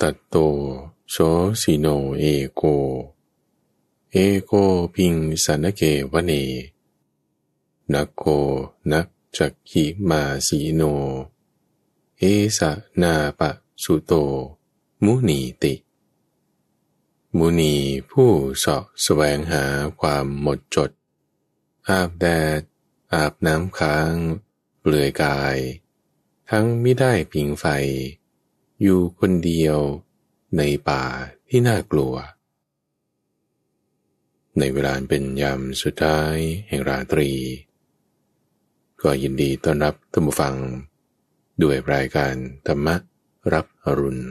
ตัตโตโสสิโนเอโกเอโกพิงสันเกวเนนักโกนักจักขิมาสีโน เอสนาปะสุโต มุนีติ มุนีผู้สาะแสวงหาความหมดจดอาบแดดอาบน้ำค้างเปลือยกาย ทั้งไม่ได้พิงไฟอยู่คนเดียวในป่าที่น่ากลัว ในเวลาเป็นยามสุดท้ายแห่งราตรี ก็ยินดีต้อนรับท่านผู้ฟัง ด้วยรายการ ธรรมรับอรุณ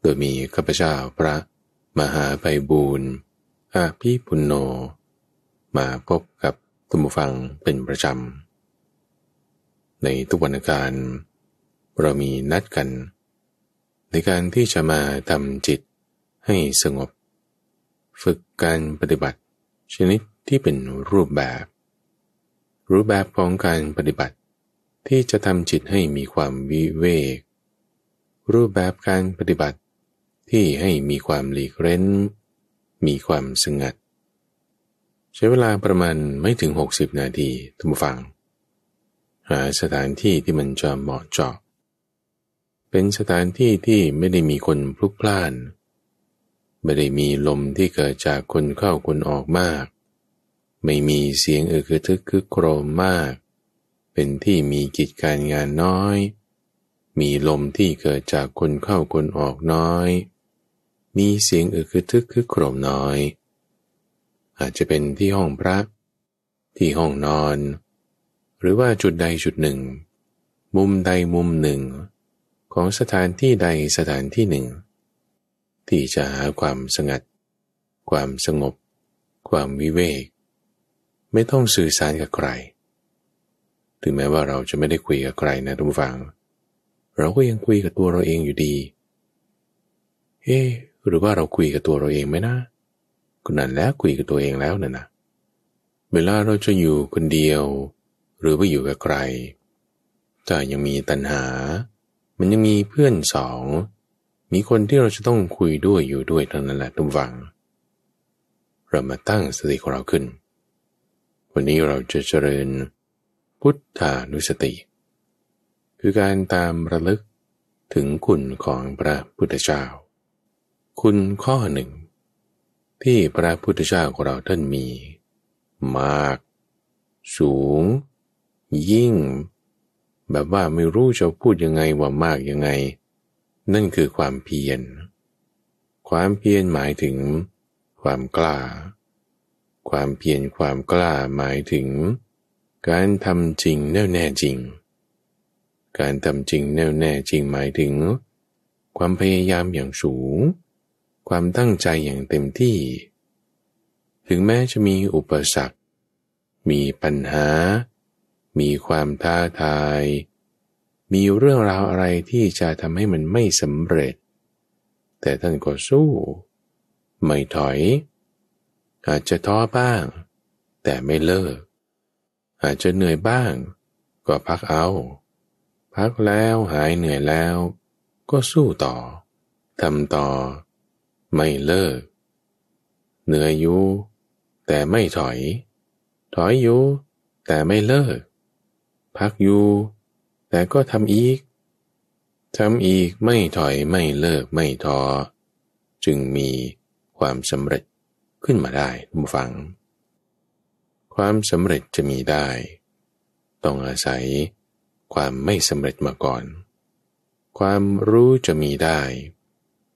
โดยมีข้าพเจ้าพระมหาไพบูรณ์อาภีปุณโน มาพบกับท่านผู้ฟังเป็นประจำ ในทุกวันการเรามีนัดกันในการที่จะมาทำจิตให้สงบ ฝึกการปฏิบัติชนิดที่เป็นรูปแบบ รูปแบบของการปฏิบัติ ที่จะทำจิตให้มีความวิเวก รูปแบบการปฏิบัติที่ให้มีความหลีกเร้นมีความสงัด ใช้เวลาประมาณไม่ถึง 60 นาทีทุกฝัง หาสถานที่ที่มันจะเหมาะเจาะเป็นสถานที่ที่ไม่ได้มีคนพลุกพล่าน ไม่ได้มีลมที่เกิดจากคนเข้าคนออกมาก ไม่มีเสียงอืกทึกคึกโครมมาก เป็นที่มีกิจการงานน้อย มีลมที่เกิดจากคนเข้าคนออกน้อย มีเสียงอืกทึกคึกโครมน้อย อาจจะเป็นที่ห้องพระที่ห้องนอน หรือว่าจุดใดจุดหนึ่ง มุมใดมุมหนึ่งของสถานที่ใดสถานที่หนึ่ง ที่จะหาความสงัด ความสงบ ความวิเวกไม่ต้องสื่อสารกับใครถึงแม้ว่าเราจะไม่ได้คุยกับใครนะทุกฝัง เราก็ยังคุยกับตัวเราเองอยู่ดีเอ๊หรือว่าเราคุยกับตัวเราเองไหมนะก็นั่นแล้วคุยกับตัวเองแล้วน่ะนะเวลาเราจะอยู่คนเดียว หรือว่าอยู่กับใครถ้ายังมีตัณหามันยังมีเพื่อนสอง มีคนที่เราจะต้องคุยด้วยอยู่ด้วยทั้งนั้นแหละทุกฝังเรามาตั้งสติของเราขึ้น วันนี้เราจะเจริญ พุทธานุสติ คือการตามระลึกถึงคุณของพระพุทธเจ้าคุณข้อหนึ่งที่พระพุทธเจ้าของเราท่านมี มาก สูง ยิ่งแบบว่าไม่รู้จะพูดยังไงว่ามากยังไง นั่นคือความเพียรความเพียรหมายถึง ความกล้า ความเพียรความกล้าหมายถึง การทำจริงแน่แน่จริง การทำจริงแน่แน่จริงหมายถึง ความพยายามอย่างสูง ความตั้งใจอย่างเต็มที่ ถึงแม้จะมีอุปสรรค มีปัญหามีความท้าทาย มีเรื่องราวอะไรที่จะทำให้มันไม่สำเร็จ แต่ท่านก็สู้ ไม่ถอย อาจจะท้อบ้าง แต่ไม่เลิก อาจจะเหนื่อยบ้าง ก็พักเอา พักแล้วหายเหนื่อยแล้ว ก็สู้ต่อ ทำต่อ ไม่เลิก เหนื่อยอยู่แต่ไม่ถอย ถอยอยู่แต่ไม่เลิกพักอยู่แต่ก็ทำอีกทำอีกไม่ถอยไม่เลิกไม่ท้อจึงมีความสำเร็จขึ้นมาได้ทุกฝัง ความสำเร็จจะมีได้ต้องอาศัยความไม่สำเร็จมาก่อน ความรู้จะมีได้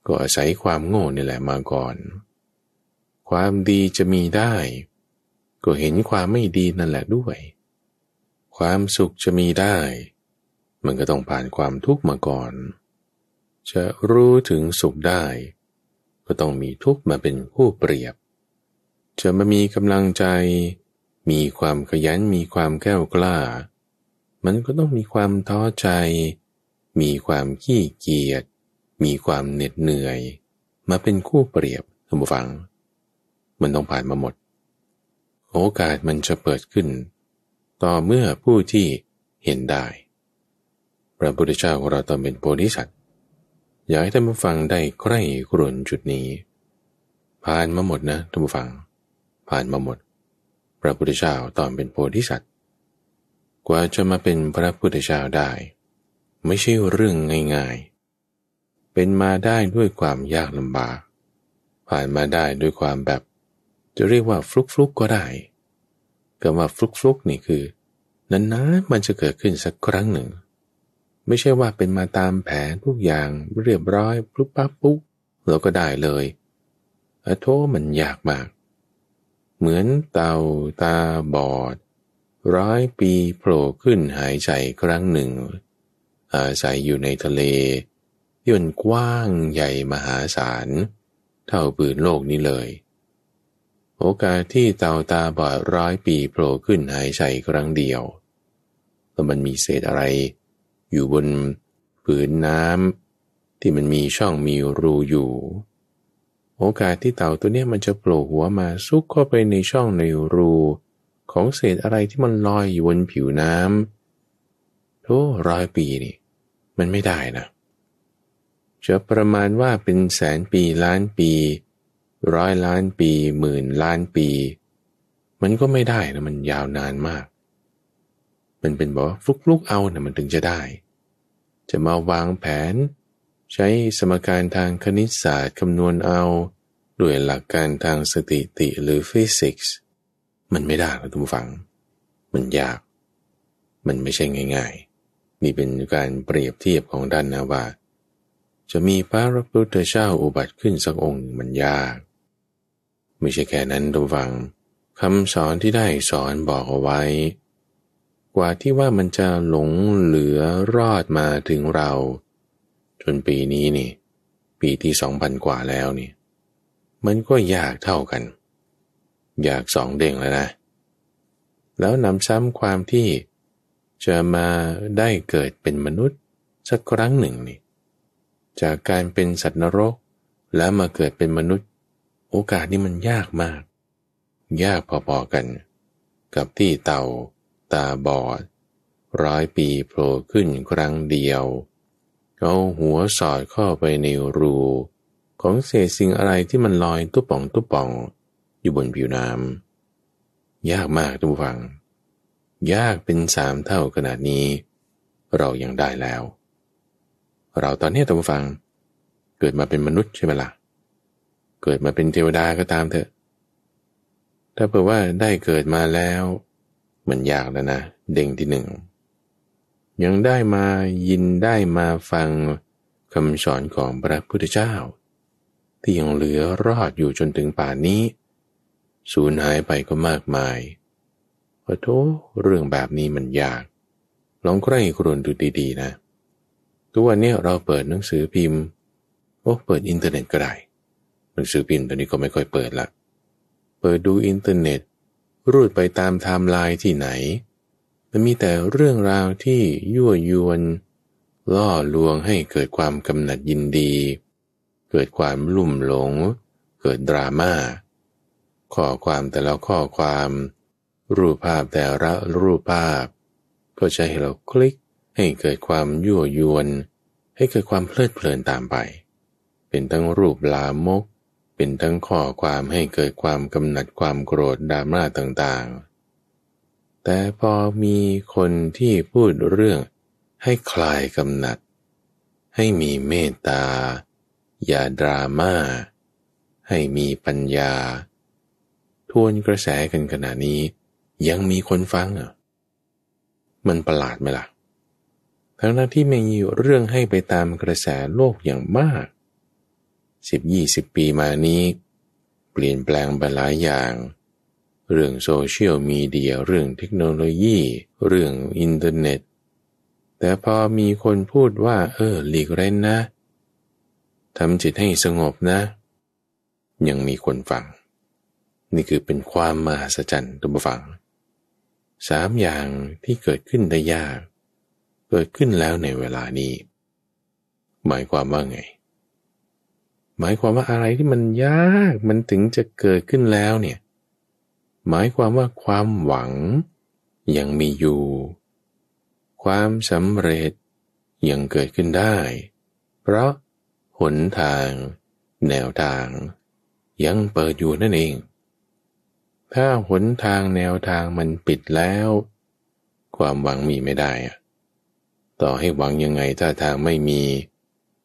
ก็อาศัยความโง่นี่แหละมาก่อน ความดีจะมีได้ ก็เห็นความไม่ดีนั่นแหละด้วยความสุขจะมีได้ มันก็ต้องผ่านความทุกข์มาก่อน จะรู้ถึงสุขได้ ก็ต้องมีทุกข์มาเป็นผู้เปรียบ จะมามีกำลังใจ มีความขยันมีความแก้วกล้า มันก็ต้องมีความท้อใจ มีความขี้เกียจมีความเหน็ดเหนื่อย มาเป็นคู่เปรียบท่านผู้ฟัง มันต้องผ่านมาหมด โอกาสมันจะเปิดขึ้นต่อเมื่อผู้ที่เห็นได้ พระพุทธเจ้าของเราตอนเป็นโพธิสัตว์อยากให้ท่านผู้ฟังได้ใกล้กรุนจุดนี้ ผ่านมาหมดนะท่านผู้ฟัง ผ่านมาหมด พระพุทธเจ้าตอนเป็นโพธิสัตว์ กว่าจะมาเป็นพระพุทธเจ้าได้ ไม่ใช่เรื่องง่ายๆ เป็นมาได้ด้วยความยากลำบากผ่านมาได้ด้วยความแบบ จะเรียกว่าฟลุกๆกก็ได้คำว่าฟลุกฟลุกนี่คือนานๆมันจะเกิดขึ้นสักครั้งหนึ่ง ไม่ใช่ว่าเป็นมาตามแผนทุกอย่างเรียบร้อยปุ๊บปั๊บปุ๊บเราก็ได้เลย อโทมันยากมาก เหมือนเต่าตาบอด ร้อยปีโผล่ขึ้นหายใจครั้งหนึ่งอาศัยอยู่ในทะเลย่นกว้างใหญ่มหาศาลเท่าปืนโลกนี้เลยโอกาสที่เต่าตาบอดร้อยปีโผล่ขึ้นหายใจครั้งเดียวแล้วมันมีเศษอะไร อยู่บนผืนน้ำ ที่มันมีช่องมีรูอยู่ โอกาสที่เต่าตัวนี้มันจะโผล่หัวมาซุกเข้าไปในช่องในรู ของเศษอะไรที่มันลอยอยู่บนผิวน้ำโอ้ร้อยปีนี่ มันไม่ได้นะ จะประมาณว่าเป็นแสนปีล้านปีร้อยล้านปีหมื่น ล้านปี มันก็ไม่ได้นะมันยาวนานมากมันเป็นบอกฟลุกลุกเอานะมันถึงจะได้ จะมาวางแผน ใช้สมการทางคณิตศาสตร์คำนวณเอา ด้วยหลักการทางสถิติหรือฟิสิกส์มันไม่ได้นะทุกฝัง มันยาก มันไม่ใช่ง่ายๆนี่เป็นการเปรียบเทียบของด้านนาว่าจะมีพระพุทธเจ้าอุบัติขึ้นสักองค์มันยากไม่ใช่แค่นั้นทุกฝังคำสอนที่ได้สอนบอกเอาไว้ กว่าที่ว่ามันจะหลงเหลือรอดมาถึงเรา จนปีนี้นี่ ปีที่สองพันกว่าแล้วนี่มันก็ยากเท่ากัน อยากสองเด้งแล้วนะแล้วนำซ้ำความที่จะมาได้เกิดเป็นมนุษย์ สักครั้งหนึ่งนี่จากการเป็นสัตว์นรกแล้วมาเกิดเป็นมนุษย์โอกาสนี้มันยากมาก ยากพอๆกัน กับที่เต่าตาบอด ร้อยปีโผล่ขึ้นครั้งเดียวเอาหัวสอด เข้าไปในรูของเศษสิ่งอะไรที่มันลอย ตุ๊ป่องตุ๊ป่องอยู่บนผิวน้ำยากมากทุกฝัง ยากเป็นสามเท่าขนาดนี้ เรายังได้แล้ว เราตอนนี้ทุกฝังเกิดมาเป็นมนุษย์ใช่ไหมละ่ะเกิดมาเป็นเทวดาก็ตามเถอะ ถ้าเผื่อว่าได้เกิดมาแล้ว มันยากแล้วนะ เด้งที่หนึ่ง ยังได้มายินได้มาฟังคำสอนของพระพุทธเจ้า ที่ยังเหลือรอดอยู่จนถึงป่านนี้ สูญหายไปก็มากมายขอโทษเรื่องแบบนี้มันยากลองใคร่ครวญดูดีๆนะทุกวันนี้เราเปิดหนังสือพิมพ์โอ้เปิดอินเทอร์เน็ตก็ได้มนังสือพิมพ์ตอนนี้ก็ไม่ค่อยเปิดละ เปิดดูอินเทอร์เน็ต รูดไปตามไทม์ไลน์ที่ไหนมันมีแต่เรื่องราวที่ยั่วยวนล่อลวงให้เกิดความกำหนัดยินดี เกิดความลุ่มหลง เกิดดราม่าข้อความแต่ละข้อความ รูปภาพแต่ละรูปภาพ ก็จะให้เราคลิกให้เกิดความยั่วยวนให้เกิดความเพลิดเพลินตามไป เป็นทั้งรูปลามกเป็นทั้งข้อความให้เกิดความกำหนัดความโกรธดราม่าต่างๆ แต่พอมีคนที่พูดเรื่องให้คลายกำหนัด ให้มีเมตตาอย่าดราม่าให้มีปัญญา ทวนกระแสกันขณะนี้ยังมีคนฟังอ่ะ มันประหลาดไหมละ่ะทั้งนั้นที่มีเรื่องให้ไปตามกระแสโลกอย่างมากสิบยี่สิบปีมานี้ เปลี่ยนแปลงไปหลายอย่าง เรื่อง โซเชียลมีเดียเรื่องเทคโนโลยี เรื่องอินเทอร์เน็ต แต่พอมีคนพูดว่า เออ หลีกเล่นนะทำจิตให้สงบนะ ยังมีคนฟัง นี่คือเป็นความมหัศจรรย์ตัวฟังสามอย่างที่เกิดขึ้นได้ยาก เกิดขึ้นแล้วในเวลานี้ หมายความว่าไงหมายความว่าอะไรที่มันยากมันถึงจะเกิดขึ้นแล้วเนี่ย หมายความว่าความหวังยังมีอยู่ ความสำเร็จ ยังเกิดขึ้นได้ เพราะหนทาง แนวทาง ยังเปิดอยู่นั่นเอง ถ้าหนทางแนวทางมันปิดแล้ว ความหวังมีไม่ได้อะต่อให้หวังยังไงถ้าทางไม่มี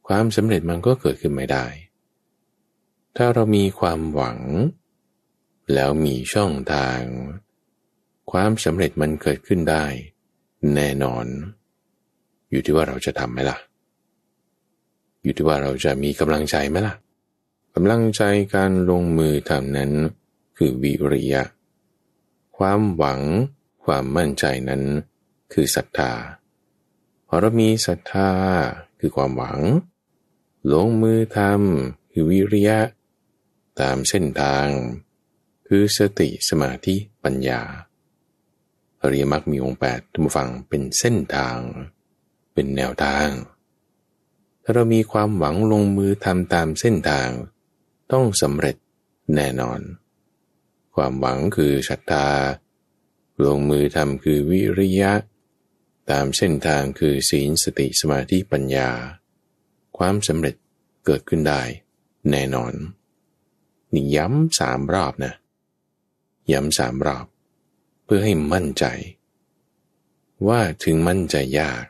ความสำเร็จมันก็เกิดขึ้นไม่ได้ถ้าเรามีความหวังแล้วมีช่องทาง ความสำเร็จมันเกิดขึ้นได้ แน่นอน อยู่ที่ว่าเราจะทำไหมล่ะ อยู่ที่ว่าเราจะมีกำลังใจไหมล่ะกำลังใจการลงมือทำนั้น คือวิริยะความหวังความมั่นใจนั้น คือศรัทธาพอเรามีศรัทธาคือความหวัง ลงมือทำคือวิริยะตามเส้นทาง คือสติสมาธิปัญญา อริยมรรคมีองค์แปดทุกฝังเป็นเส้นทางเป็นแนวทาง ถ้าเรามีความหวังลงมือทำตามเส้นทาง ต้องสำเร็จแน่นอน ความหวังคือศรัทธา ลงมือทำคือวิริยะตามเส้นทางคือศีลสติสมาธิปัญญา ความสำเร็จเกิดขึ้นได้ แน่นอนนี่ย้ำสามรอบนะ ย้ำสามรอบ เพื่อให้มั่นใจ ว่าถึงมั่นใจยาก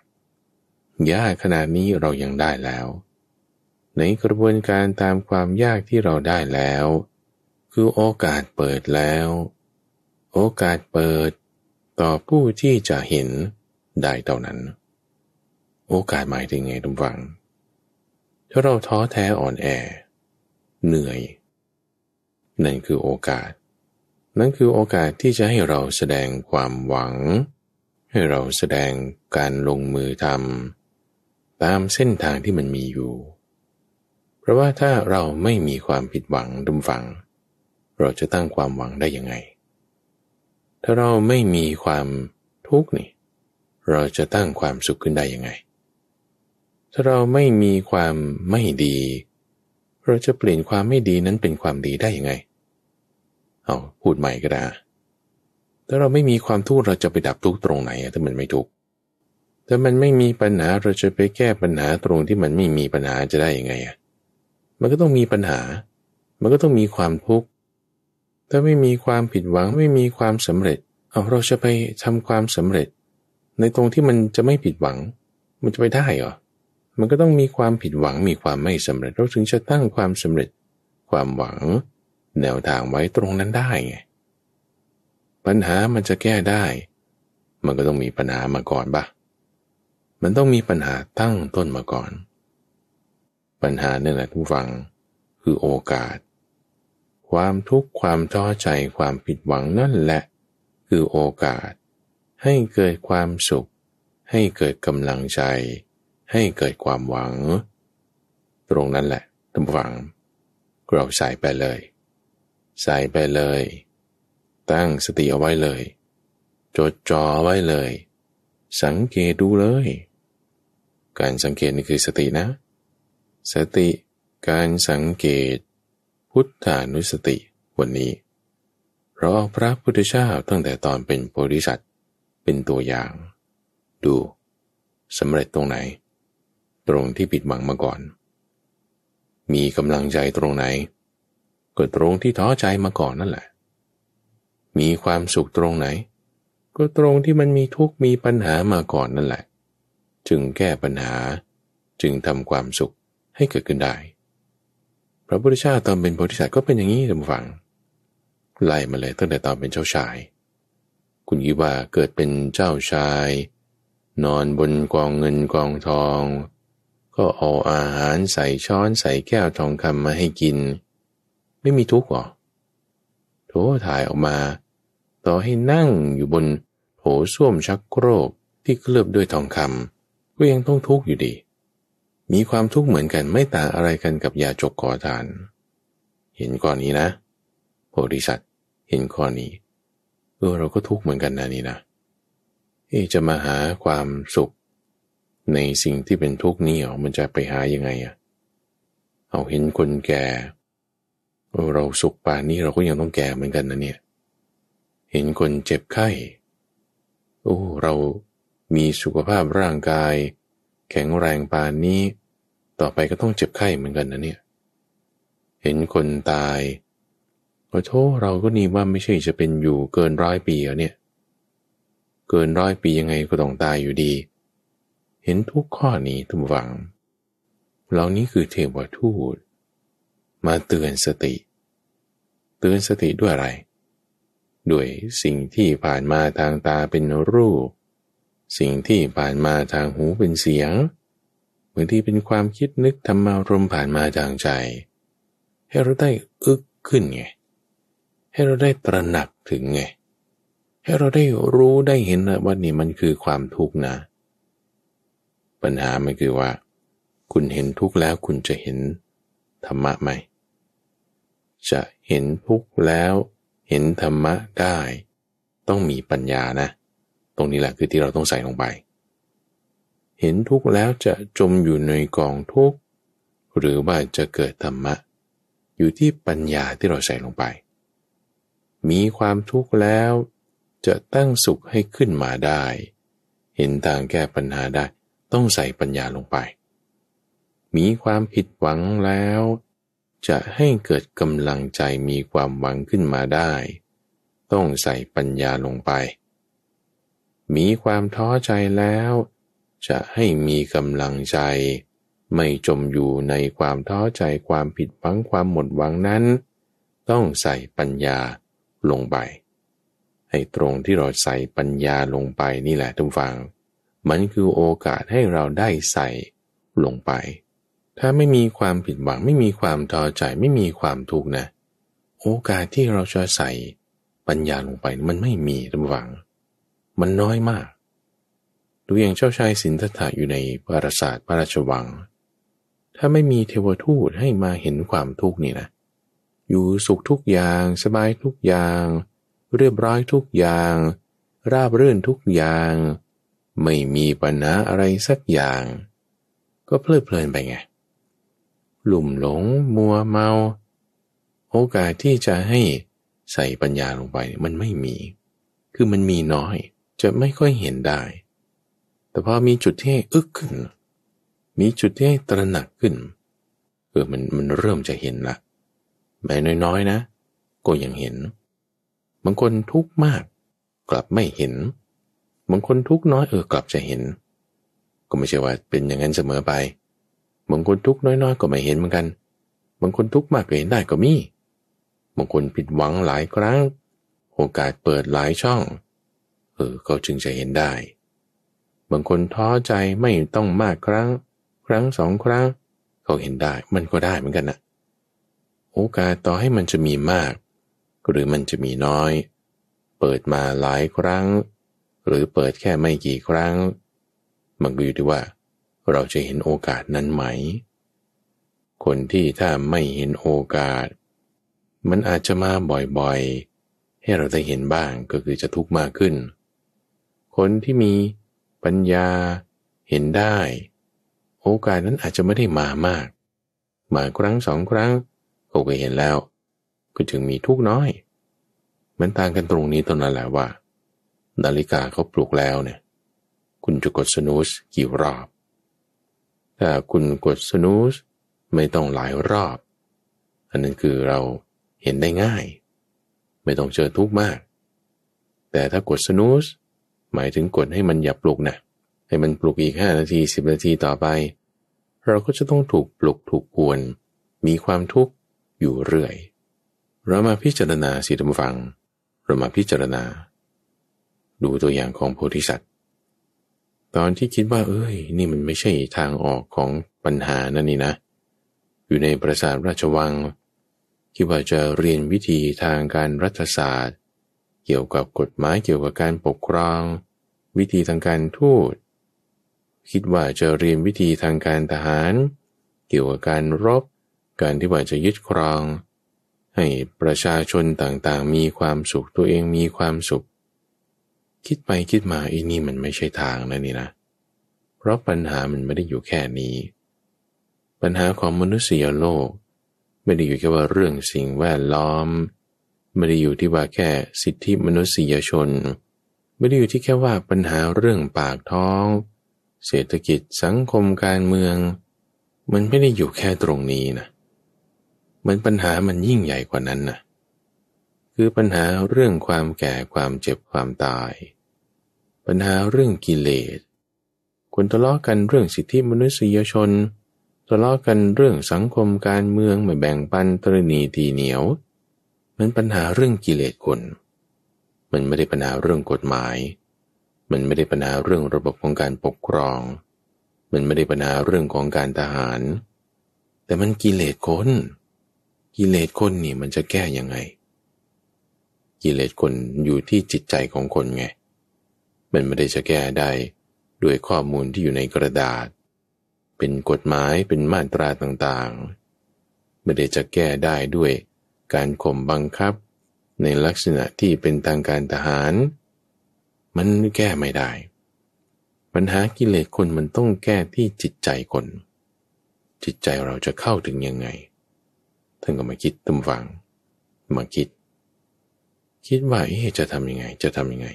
ยากขนาดนี้เรายังได้แล้ว ในกระบวนการตามความยากที่เราได้แล้ว คือโอกาสเปิดแล้ว โอกาสเปิดต่อผู้ที่จะเห็นได้เท่านั้น โอกาสหมายถึงไงทุกฝัง ถ้าเราท้อแท้อ่อนแอ เหนื่อยนั่นคือโอกาส นั่นคือโอกาสที่จะให้เราแสดงความหวัง ให้เราแสดงการลงมือทำตามเส้นทางที่มันมีอยู่ เพราะว่าถ้าเราไม่มีความผิดหวังดุมฝัง เราจะตั้งความหวังได้ยังไง ถ้าเราไม่มีความทุกข์นี่ เราจะตั้งความสุขขึ้นได้ยังไง ถ้าเราไม่มีความไม่ดี เราจะเปลี่ยนความไม่ดีนั้นเป็นความดีได้ยังไงเอาพูดใหม่ก็ได้ ถ้าเราไม่มีความทุกข์เราจะไปดับทุกข์ตรงไหนถ้ามันไม่ทุกข์ ถ้ามันไม่มีปัญหาเราจะไปแก้ปัญหาตรงที่มันไม่มีปัญหาจะได้ยังไงอ่ะ มันก็ต้องมีปัญหา มันก็ต้องมีความทุกข์ ถ้าไม่มีความผิดหวังไม่มีความสำเร็จ เอาเราจะไปทำความสำเร็จ ในตรงที่มันจะไม่ผิดหวัง มันจะไปได้เหรอ มันก็ต้องมีความผิดหวัง มีความไม่สำเร็จ เราถึงจะตั้งความสำเร็จ ความหวังแนวทางไว้ตรงนั้นได้ไง ปัญหามันจะแก้ได้ มันก็ต้องมีปัญหามาก่อนปะมันต้องมีปัญหาตั้งต้นมาก่อน ปัญหาเนี่ยแหละทุกฝัง คือโอกาส ความทุกข์ ความท้อใจ ความผิดหวังนั่นแหละ คือโอกาส ให้เกิดความสุข ให้เกิดกำลังใจ ให้เกิดความหวัง ตรงนั้นแหละทุกฝัง เราใส่ไปเลยใส่ไปเลย ตั้งสติเอาไว้เลย จดจ่อไว้เลย สังเกตดูเลย การสังเกตนี่คือสตินะ สติการสังเกตพุทธานุสติวันนี้เราเอาพระพุทธเจ้าตั้งแต่ตอนเป็นโพธิสัตว์เป็นตัวอย่าง ดูสำเร็จตรงไหน ตรงที่ปิดบังมาก่อน มีกำลังใจตรงไหนก็ตรงที่ท้อใจมาก่อนนั่นแหละ มีความสุขตรงไหน ก็ตรงที่มันมีทุกข์มีปัญหามาก่อนนั่นแหละ จึงแก้ปัญหาจึงทำความสุขให้เกิดขึ้นได้ พระพุทธเจ้าตอนเป็นโพธิสัตว์ก็เป็นอย่างนี้ท่านฟังไล่มาเลยตั้งแต่ตอนเป็นเจ้าชาย คุณคิดว่าเกิดเป็นเจ้าชาย นอนบนกองเงินกองทอง ก็เอาอาหารใส่ช้อนใส่แก้วทองคำมาให้กินไม่มีทุกข์หรอโถถ่ายออกมา ต่อให้นั่งอยู่บนโถส้วมชักโครกที่เคลือบด้วยทองคำก็ยังต้องทุกข์อยู่ดี มีความทุกข์เหมือนกัน ไม่ต่างอะไรกันกับยาจกขอทาน เห็นก้อนนี้นะ โพธิสัตว์ เห็นข้อนี้เออเราก็ทุกข์เหมือนกันนะนี่นะเอจะมาหาความสุข ในสิ่งที่เป็นทุกข์นี่หรอมันจะไปหายังไงอะเอาเห็นคนแก่เราสุขป่านนี้เราก็ยังต้องแก่เหมือนกันนะเนี่ย เห็นคนเจ็บไข้ โอ้เรามีสุขภาพร่างกาย แข็งแรงป่านนี้ ต่อไปก็ต้องเจ็บไข้เหมือนกันนะเนี่ย เห็นคนตายขอโทษเราก็นี่ว่าไม่ใช่จะเป็นอยู่เกินร้อยปีแล้วเนี่ย เกินร้อยปียังไงก็ต้องตายอยู่ดี เห็นทุกข้อนี้ทุกหวังเหล่านี้คือเทวทูตมาเตือนสติ เตือนสติด้วยอะไร ด้วยสิ่งที่ผ่านมาทางตาเป็นรูป สิ่งที่ผ่านมาทางหูเป็นเสียงบางทีเป็นความคิดนึกธรรมารมผ่านมาทางใจ ให้เราได้อึกขึ้นไงให้เราได้ตระหนักถึงไงให้เราได้รู้ได้เห็นว่า นี่มันคือความทุกข์นะ ปัญหามันคือว่า คุณเห็นทุกข์แล้วคุณจะเห็นธรรมะไหมจะเห็นทุกข์แล้ว เห็นธรรมะได้ ต้องมีปัญญานะ ตรงนี้แหละคือที่เราต้องใส่ลงไป เห็นทุกข์แล้วจะจมอยู่ในกองทุกข์ หรือว่า จะเกิดธรรมะ อยู่ที่ปัญญาที่เราใส่ลงไป มีความทุกข์แล้ว จะตั้งสุขให้ขึ้นมาได้ เห็นทางแก้ปัญหาได้ ต้องใส่ปัญญาลงไป มีความผิดหวังแล้วจะให้เกิดกำลังใจมีความหวังขึ้นมาได้ ต้องใส่ปัญญาลงไป มีความท้อใจแล้ว จะให้มีกำลังใจ ไม่จมอยู่ในความท้อใจความผิดหวังความหมดหวังนั้น ต้องใส่ปัญญาลงไปให้ตรงที่เราใส่ปัญญาลงไปนี่แหละทุกฝังมันคือโอกาสให้เราได้ใส่ลงไปถ้าไม่มีความผิดหวังไม่มีความท้อใจไม่มีความทุกข์นะ โอกาสที่เราจะใส่ปัญญาลงไปมันไม่มีระหวังมันน้อยมากดูอย่างเจ้าชายสินธถะอยู่ในปราสาทพระราชวัง ถ้าไม่มีเทวทูตให้มาเห็นความทุกข์นี่นะอยู่สุขทุกอย่าง สบายทุกอย่าง เรียบร้อยทุกอย่าง ราบรื่นทุกอย่าง ไม่มีปัญหาอะไรสักอย่าง ก็เพลิดเพลินไปไงหลุ่มหลง มัวเมา โอกาส ที่จะให้ใส่ปัญญาลงไป มันไม่มี คือมันมีน้อย จะไม่ค่อยเห็นได้ แต่พอมีจุดที่้อึกขึ้น มีจุดที่ให้ตระหนักขึ้นเออมันมันเริ่มจะเห็นละแม้น้อย ๆนะ ก็ยังเห็น บางคนทุกข์มากกลับไม่เห็น บางคนทุกข์น้อยเออกลับจะเห็น ก็ไม่ใช่ว่าเป็นอย่างนั้นเสมอไปบางคนทุกข์น้อยๆ ก็ไม่เห็นเหมือนกัน บางคนทุกข์มากก็เห็นได้ก็มี บางคนผิดหวังหลายครั้ง โอกาสเปิดหลายช่อง เออเขาจึงจะเห็นได้ บางคนท้อใจไม่ต้องมากครั้ง ครั้งสองครั้งเขาเห็นได้มันก็ได้เหมือนกันนะโอกาสต่อให้มันจะมีมาก หรือมันจะมีน้อย เปิดมาหลายครั้ง หรือเปิดแค่ไม่กี่ครั้ง มันก็อยู่ที่ว่าเราจะเห็นโอกาสนั้นไหม คนที่ถ้าไม่เห็นโอกาส มันอาจจะมาบ่อยๆ ให้เราได้เห็นบ้างก็คือจะทุกข์มากขึ้น คนที่มีปัญญาเห็นได้ โอกาสนั้นอาจจะไม่ได้มามาก มาครั้งสองครั้งโอเคเห็นแล้ว ก็จึงมีทุกน้อย มันต่างกันตรงนี้ตรงนั้นแหละว่า นาฬิกาเขาปลุกแล้วเนี่ย คุณจะกดสนุสกี่รอบถ้าคุณกดสนุสไม่ต้องหลายรอบ อันนั้นคือเราเห็นได้ง่าย ไม่ต้องเจอทุกข์มาก แต่ถ้ากดสนุสหมายถึงกดให้มันอย่าปลุกนะ ให้มันปลุกอีก 5 นาที 10 นาทีต่อไป เราก็จะต้องถูกปลุกถูกกวน มีความทุกข์อยู่เรื่อย เรามาพิจารณาสิทธมฟังเรามาพิจารณา ดูตัวอย่างของโพธิสัตวตอนที่คิดว่าเอ้ย นี่มันไม่ใช่ทางออกของปัญหานั่นนี่นะ อยู่ในปราสาทราชวังคิดว่าจะเรียนวิธีทางการรัฐศาสตร์ เกี่ยวกับกฎหมายเกี่ยวกับการปกครอง วิธีทางการทูตคิดว่าจะเรียนวิธีทางการทหาร เกี่ยวกับการรบการที่ว่าจะยึดครอง ให้ประชาชนต่างๆ มีความสุขตัวเองมีความสุขคิดไปคิดมาอีนี่มันไม่ใช่ทางนะนี่นะ เพราะปัญหามันไม่ได้อยู่แค่นี้ ปัญหาของมนุษยโลก ไม่ได้อยู่แค่ว่าเรื่องสิ่งแวดล้อม ไม่ได้อยู่ที่ว่าแค่สิทธิมนุษยชน ไม่ได้อยู่ที่แค่ว่าปัญหาเรื่องปากท้อง เศรษฐกิจสังคมการเมือง มันไม่ได้อยู่แค่ตรงนี้ นะมันปัญหามันยิ่งใหญ่กว่านั้นนะ่ะคือปัญหาเรื่องความแก่ความเจ็บความตาย ปัญหาเรื่องกิเลสคนทะเลาะกันเรื่องสิทธิมนุษยชนทะเลาะกันเรื่องสังคมการเมืองไม่แบ่งปันตรณีตีเหนียว มันปัญหาเรื่องกิเลสคนมันไม่ได้ปัญหาเรื่องกฎหมาย มันไม่ได้ปัญหาเรื่องระบบของการปกครองมันไม่ได้ปัญหาเรื่องของการทหาร แต่มันกิเลสคนกิเลสคนนี่มันจะแก้ยังไงกิเลสคนอยู่ที่จิตใจของคนไง มันไม่ได้จะแก้ได้ด้วยข้อมูลที่อยู่ในกระดาษ เป็นกฎหมาย เป็นมาตราต่างๆ ไม่ได้จะแก้ได้ด้วยการข่มบังคับในลักษณะที่เป็นทางการทหาร มันแก้ไม่ได้ ปัญหากิเลสคนมันต้องแก้ที่จิตใจคน จิตใจเราจะเข้าถึงยังไงท่านก็มาคิดต้มฟัง มาคิดคิดว่าเอ๊จะทำยังไง จะทำยังไง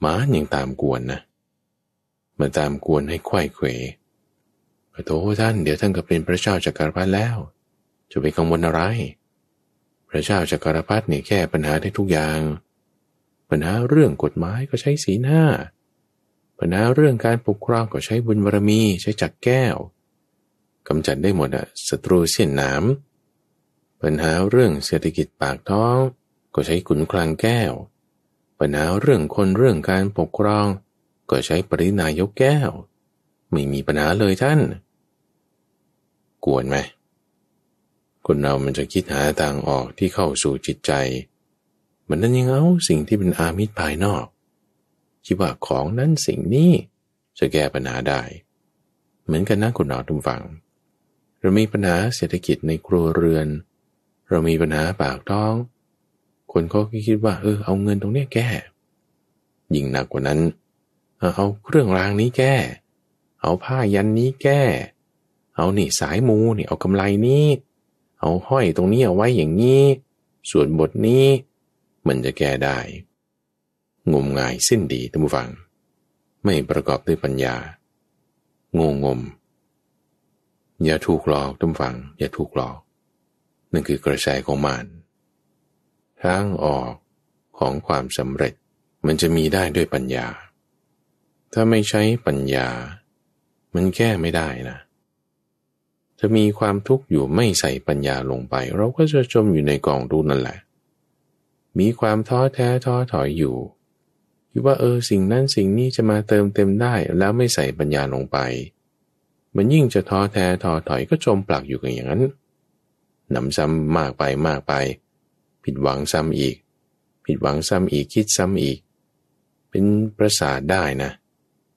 หมายังตามกวนนะมันตามกวนให้ไข้เขวโทษท่าน เดี๋ยวท่านก็เป็นพระเจ้าจักรพรรดิแล้ว จะไปกังวลอะไร พระเจ้าจักรพรรดิเนี่ยแก้ปัญหาได้ทุกอย่าง ปัญหาเรื่องกฎหมายก็ใช้สีหน้า ปัญหาเรื่องการปกครองก็ใช้บุญบารมีใช้จักแก้ว กำจัดได้หมดอะศัตรูเสี้ยนหนาม ปัญหาเรื่องเศรษฐกิจปากท้องก็ใช้ขุนคลังแก้ว ปัญหาเรื่องคนเรื่องการปกครอง ก็ใช้ปรินายกแก้ว ไม่มีปัญหาเลยท่าน กวนไหมคนเรามันจะคิดหาทางออกที่เข้าสู่จิตใจมันนั้นยังเอา สิ่งที่เป็นอามิตรภายนอก คิดว่าของนั้น สิ่งนี้ จะแก้ปัญหาได้ เหมือนกันนะคุณหนอทุกฝัง เรามีปัญหาเศรษฐกิจในครัวเรือน เรามีปัญหาปากท้องคนเขาคิดว่าเออเอาเงินตรงเนี้ยแก้ยิ่งหนักกว่านั้น เอาเครื่องรางนี้แก้ เอาผ้ายันนี้แก้ เอานี่สายมูนี่เอากำไรนี้เอาห้อยตรงนี้เอาไว้อย่างนี้ส่วนบทนี้ มันจะแก้ได้ งมงายสิ้นดีท่านผู้ฟัง ไม่ประกอบด้วยปัญญางงงม อย่าถูกหลอกท่านฟัง อย่าถูกหลอกนั่นคือกระแสของมานทางออกของความสำเร็จมันจะมีได้ด้วยปัญญา ถ้าไม่ใช้ปัญญา มันแก้ไม่ได้นะ จะมีความทุกข์อยู่ไม่ใส่ปัญญาลงไป เราก็จะจมอยู่ในกองดุนั่นแหละ มีความท้อแท้ท้อถอยอยู่ คิดว่า เออสิ่งนั้นสิ่งนี้จะมาเติมเต็มได้แล้วไม่ใส่ปัญญาลงไป มันยิ่งจะท้อแท้ท้อถอยก็จมปลักอยู่กันอย่างนั้นหนำซ้ำมากไปมากไปผิดหวังซ้ำอีก ผิดหวังซ้ำอีกคิดซ้ำอีก เป็นประสาทได้นะ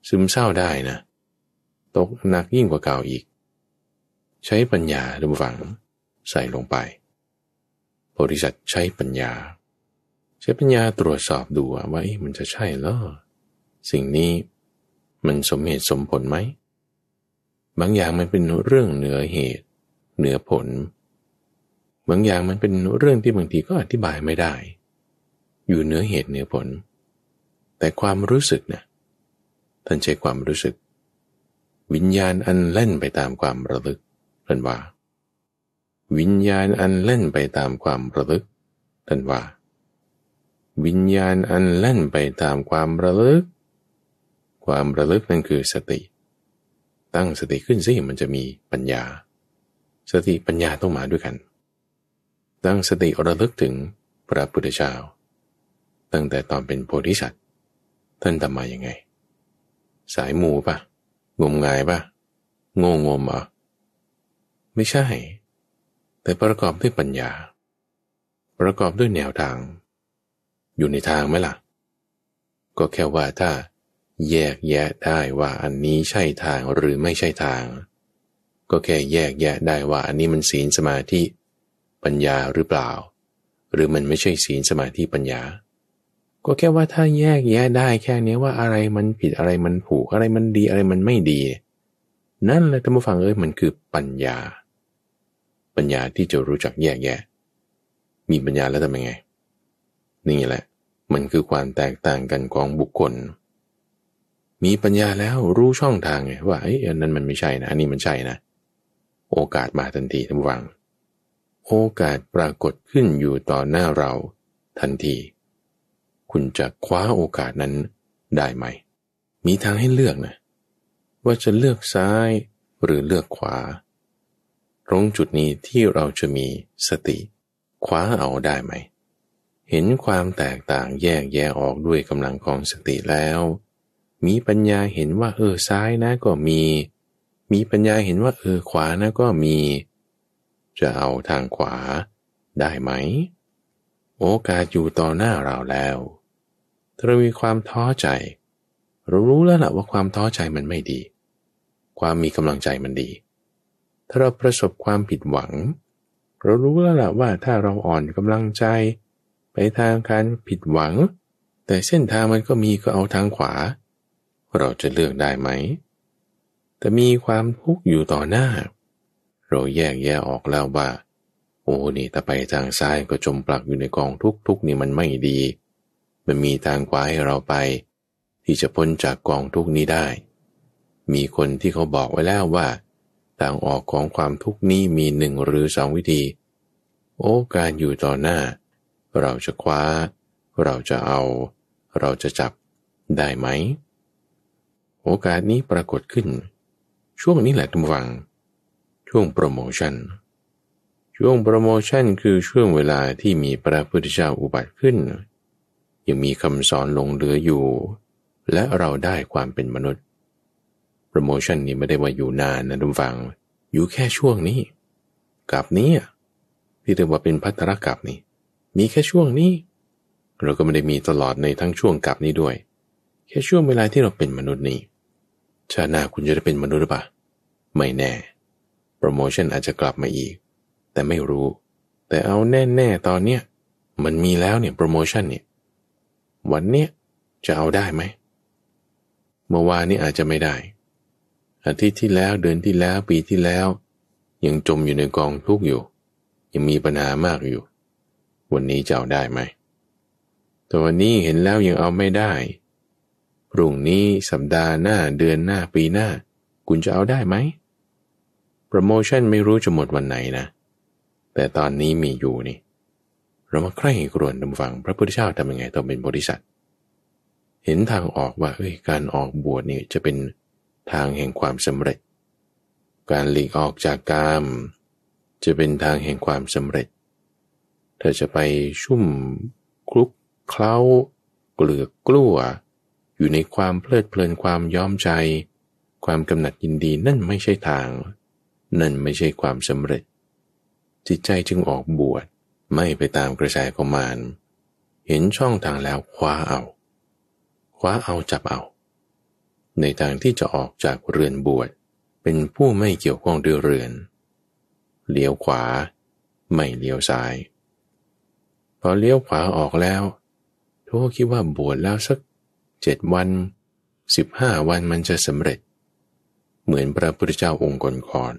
ซึมเศร้าได้นะตกหนักยิ่งกว่าเก่าอีก ใช้ปัญญาดูฝังใส่ลงไปบริษัทใช้ปัญญา ใช้ปัญญาตรวจสอบดูว่ามันจะใช่หรอสิ่งนี้มันสมเหตุสมผลไหมบางอย่างมันเป็นเรื่องเหนือเหตุ เหนือผลบางอย่างมันเป็นเรื่องที่บางทีก็อธิบายไม่ได้ อยู่เหนือเหตุเหนือผล แต่ความรู้สึกนะท่านใช้ความรู้สึก วิญญาณอันเล่นไปตามความระลึกท่านว่า วิญญาณอันเล่นไปตามความระลึกท่านว่าวิญญาณอันเล่นไปตามความระลึก ความระลึกนั่นคือสติ ตั้งสติขึ้นสิมันจะมีปัญญา สติปัญญาต้องมาด้วยกันตั้งสติระลึกถึงพระพุทธเจ้าตั้งแต่ตอนเป็นโพธิสัตว์ท่านทำมาอย่างไง สายมูปะงมงายปะโง่งมอ่ะไม่ใช่ แต่ประกอบด้วยปัญญา ประกอบด้วยแนวทาง อยู่ในทางไหมล่ะ ก็แค่ว่าถ้า แยกแยะได้ว่าอันนี้ใช่ทางหรือไม่ใช่ทาง ก็แค่แยกแยะได้ว่าอันนี้มันศีลสมาธิปัญญาหรือเปล่า หรือมันไม่ใช่ศีลสมาธิปัญญา ก็แค่ว่าถ้าแยกแยะได้แค่นี้ว่าอะไรมันผิดอะไรมันผูกอะไรมันดีอะไรมันไม่ดี นั่นแหละท่านผู้ฟังเอ้ยมันคือปัญญา ปัญญาที่จะรู้จักแยกแยะ มีปัญญาแล้วทำยังไงนี่แหละ มันคือความแตกต่างกันของบุคคล มีปัญญาแล้วรู้ช่องทางไงว่าไอ้นนั้นมันไม่ใช่นะอันนี้มันใช่นะโอกาสมาทันทีท่านผู้ฟังโอกาสปรากฏขึ้นอยู่ต่อหน้าเราทันที คุณจะคว้าโอกาสนั้นได้ไหม มีทางให้เลือกนะ ว่าจะเลือกซ้ายหรือเลือกขวา ตรงจุดนี้ที่เราจะมีสติคว้าเอาได้ไหม เห็นความแตกต่างแยกแยะออกด้วยกำลังของสติแล้ว มีปัญญาเห็นว่าเออซ้ายนะก็มี มีปัญญาเห็นว่าเออขวานะก็มีจะเอาทางขวาได้ไหม โอกาสอยู่ต่อหน้าเราแล้วเรามีความท้อใจเรารู้แล้วแหละว่าความท้อใจมันไม่ดี ความมีกำลังใจมันดี ถ้าเราประสบความผิดหวัง เรารู้แล้วแหละว่าถ้าเราอ่อนกำลังใจ ไปทางการผิดหวัง แต่เส้นทางมันก็มีก็เอาทางขวา เราจะเลือกได้ไหม แต่มีความทุกข์อยู่ต่อหน้าเราแยกแยะออกแล้วว่าโอ้นี่ถ้าไปทางซ้ายก็จมปลักอยู่ในกองทุกทุกนี่มันไม่ดี มันมีทางขวาให้เราไป ที่จะพ้นจากกองทุกนี้ได้ มีคนที่เขาบอกไว้แล้วว่าทางออกของความทุกนี้มีหนึ่งหรือสองวิธีโอ้การอยู่ต่อหน้า เราจะคว้า เราจะเอา เราจะจับได้ไหมโอกาสนี้ปรากฏขึ้น ช่วงนี้แหละทุกฝังช่วงโปรโมชั่น ช่วงโปรโมชั่นคือช่วงเวลาที่มีพระพุทธเจ้าอุบัติขึ้น ยังมีคำสอนลงเหลืออยู่ และเราได้ความเป็นมนุษย์ โปรโมชั่นนี้ไม่ได้ว่าอยู่นานนะทุกฝัง อยู่แค่ช่วงนี้ กับนี้ ที่เรียกว่าเป็นพัทรกับนี้ มีแค่ช่วงนี้ เราก็ไม่ได้มีตลอดในทั้งช่วงกับนี้ด้วย แค่ช่วงเวลาที่เราเป็นมนุษย์นี้ ชาหน้าคุณจะได้เป็นมนุษย์หรือเปล่า ไม่แน่โปรโมชั่นอาจจะกลับมาอีก แต่ไม่รู้ แต่เอาแน่ๆตอนเนี้ยมันมีแล้วเนี่ยโปรโมชั่นเนี่ย วันเนี้ยจะเอาได้ไหม เมื่อวานนี้อาจจะไม่ได้อาทิตย์ที่แล้วเดือนที่แล้วปีที่แล้ว ยังจมอยู่ในกองทุกข์อยู่ ยังมีปัญหามากอยู่ วันนี้จะเอาได้ไหมแต่วันนี้เห็นแล้วยังเอาไม่ได้พรุ่งนี้สัปดาห์หน้าเดือนหน้าปีหน้า คุณจะเอาได้ไหมโปรโมชั่นไม่รู้จะหมดวันไหนนะ แต่ตอนนี้มีอยู่นี่ เรามาใคร่กรวนดำฟังพระพุทธเจ้าทำยังไงต้องเป็นบริษัท เห็นทางออกว่าเอ้ยการออกบวชนี่จะเป็นทางแห่งความสำเร็จ การหลีกออกจากกาม จะเป็นทางแห่งความสำเร็จเธอจะไปชุ่มคลุกเคล้าเกลือกกลัวอยู่ในความเพลิดเพลินความย้อมใจ ความกำหนัดยินดีนั่นไม่ใช่ทางนั่นไม่ใช่ความสำเร็จ จิตใจจึงออกบวชไม่ไปตามกระแสของมาน เห็นช่องทางแล้วคว้าเอา คว้าเอาจับเอา ในทางที่จะออกจากเรือนบวช เป็นผู้ไม่เกี่ยวข้องด้วยเรือน เลี้ยวขวาไม่เลี้ยวซ้าย พอเลี้ยวขวาออกแล้วทุกคิดว่าบวชแล้วสักเจ็ดวันสิบห้าวันมันจะสำเร็จ เหมือนพระพุทธเจ้าองค์ก่อน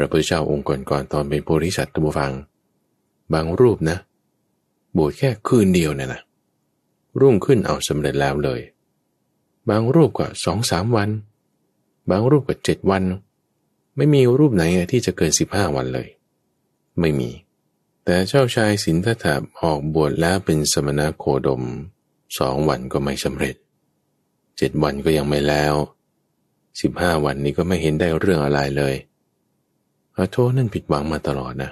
พระพุทธเจ้าองค์ก่อนๆตอนเป็นโพธิสัตว์ตัมฟัง บางรูปนะ บวชแค่คืนเดียวเนี่ยนะ รุ่งขึ้นเอาสำเร็จแล้วเลย บางรูปก็สองสามวัน บางรูปก็เจ็ดวัน ไม่มีรูปไหนที่จะเกินสิบห้าวันเลย ไม่มี แต่เจ้าชายสินตถ์ออกบวชแล้วเป็นสมณะโคดมสองวันก็ไม่สำเร็จเจ็ดวันก็ยังไม่แล้วสิบห้าวันนี้ก็ไม่เห็นได้เรื่องอะไรเลยอโทษนั่นผิดหวังมาตลอดนะ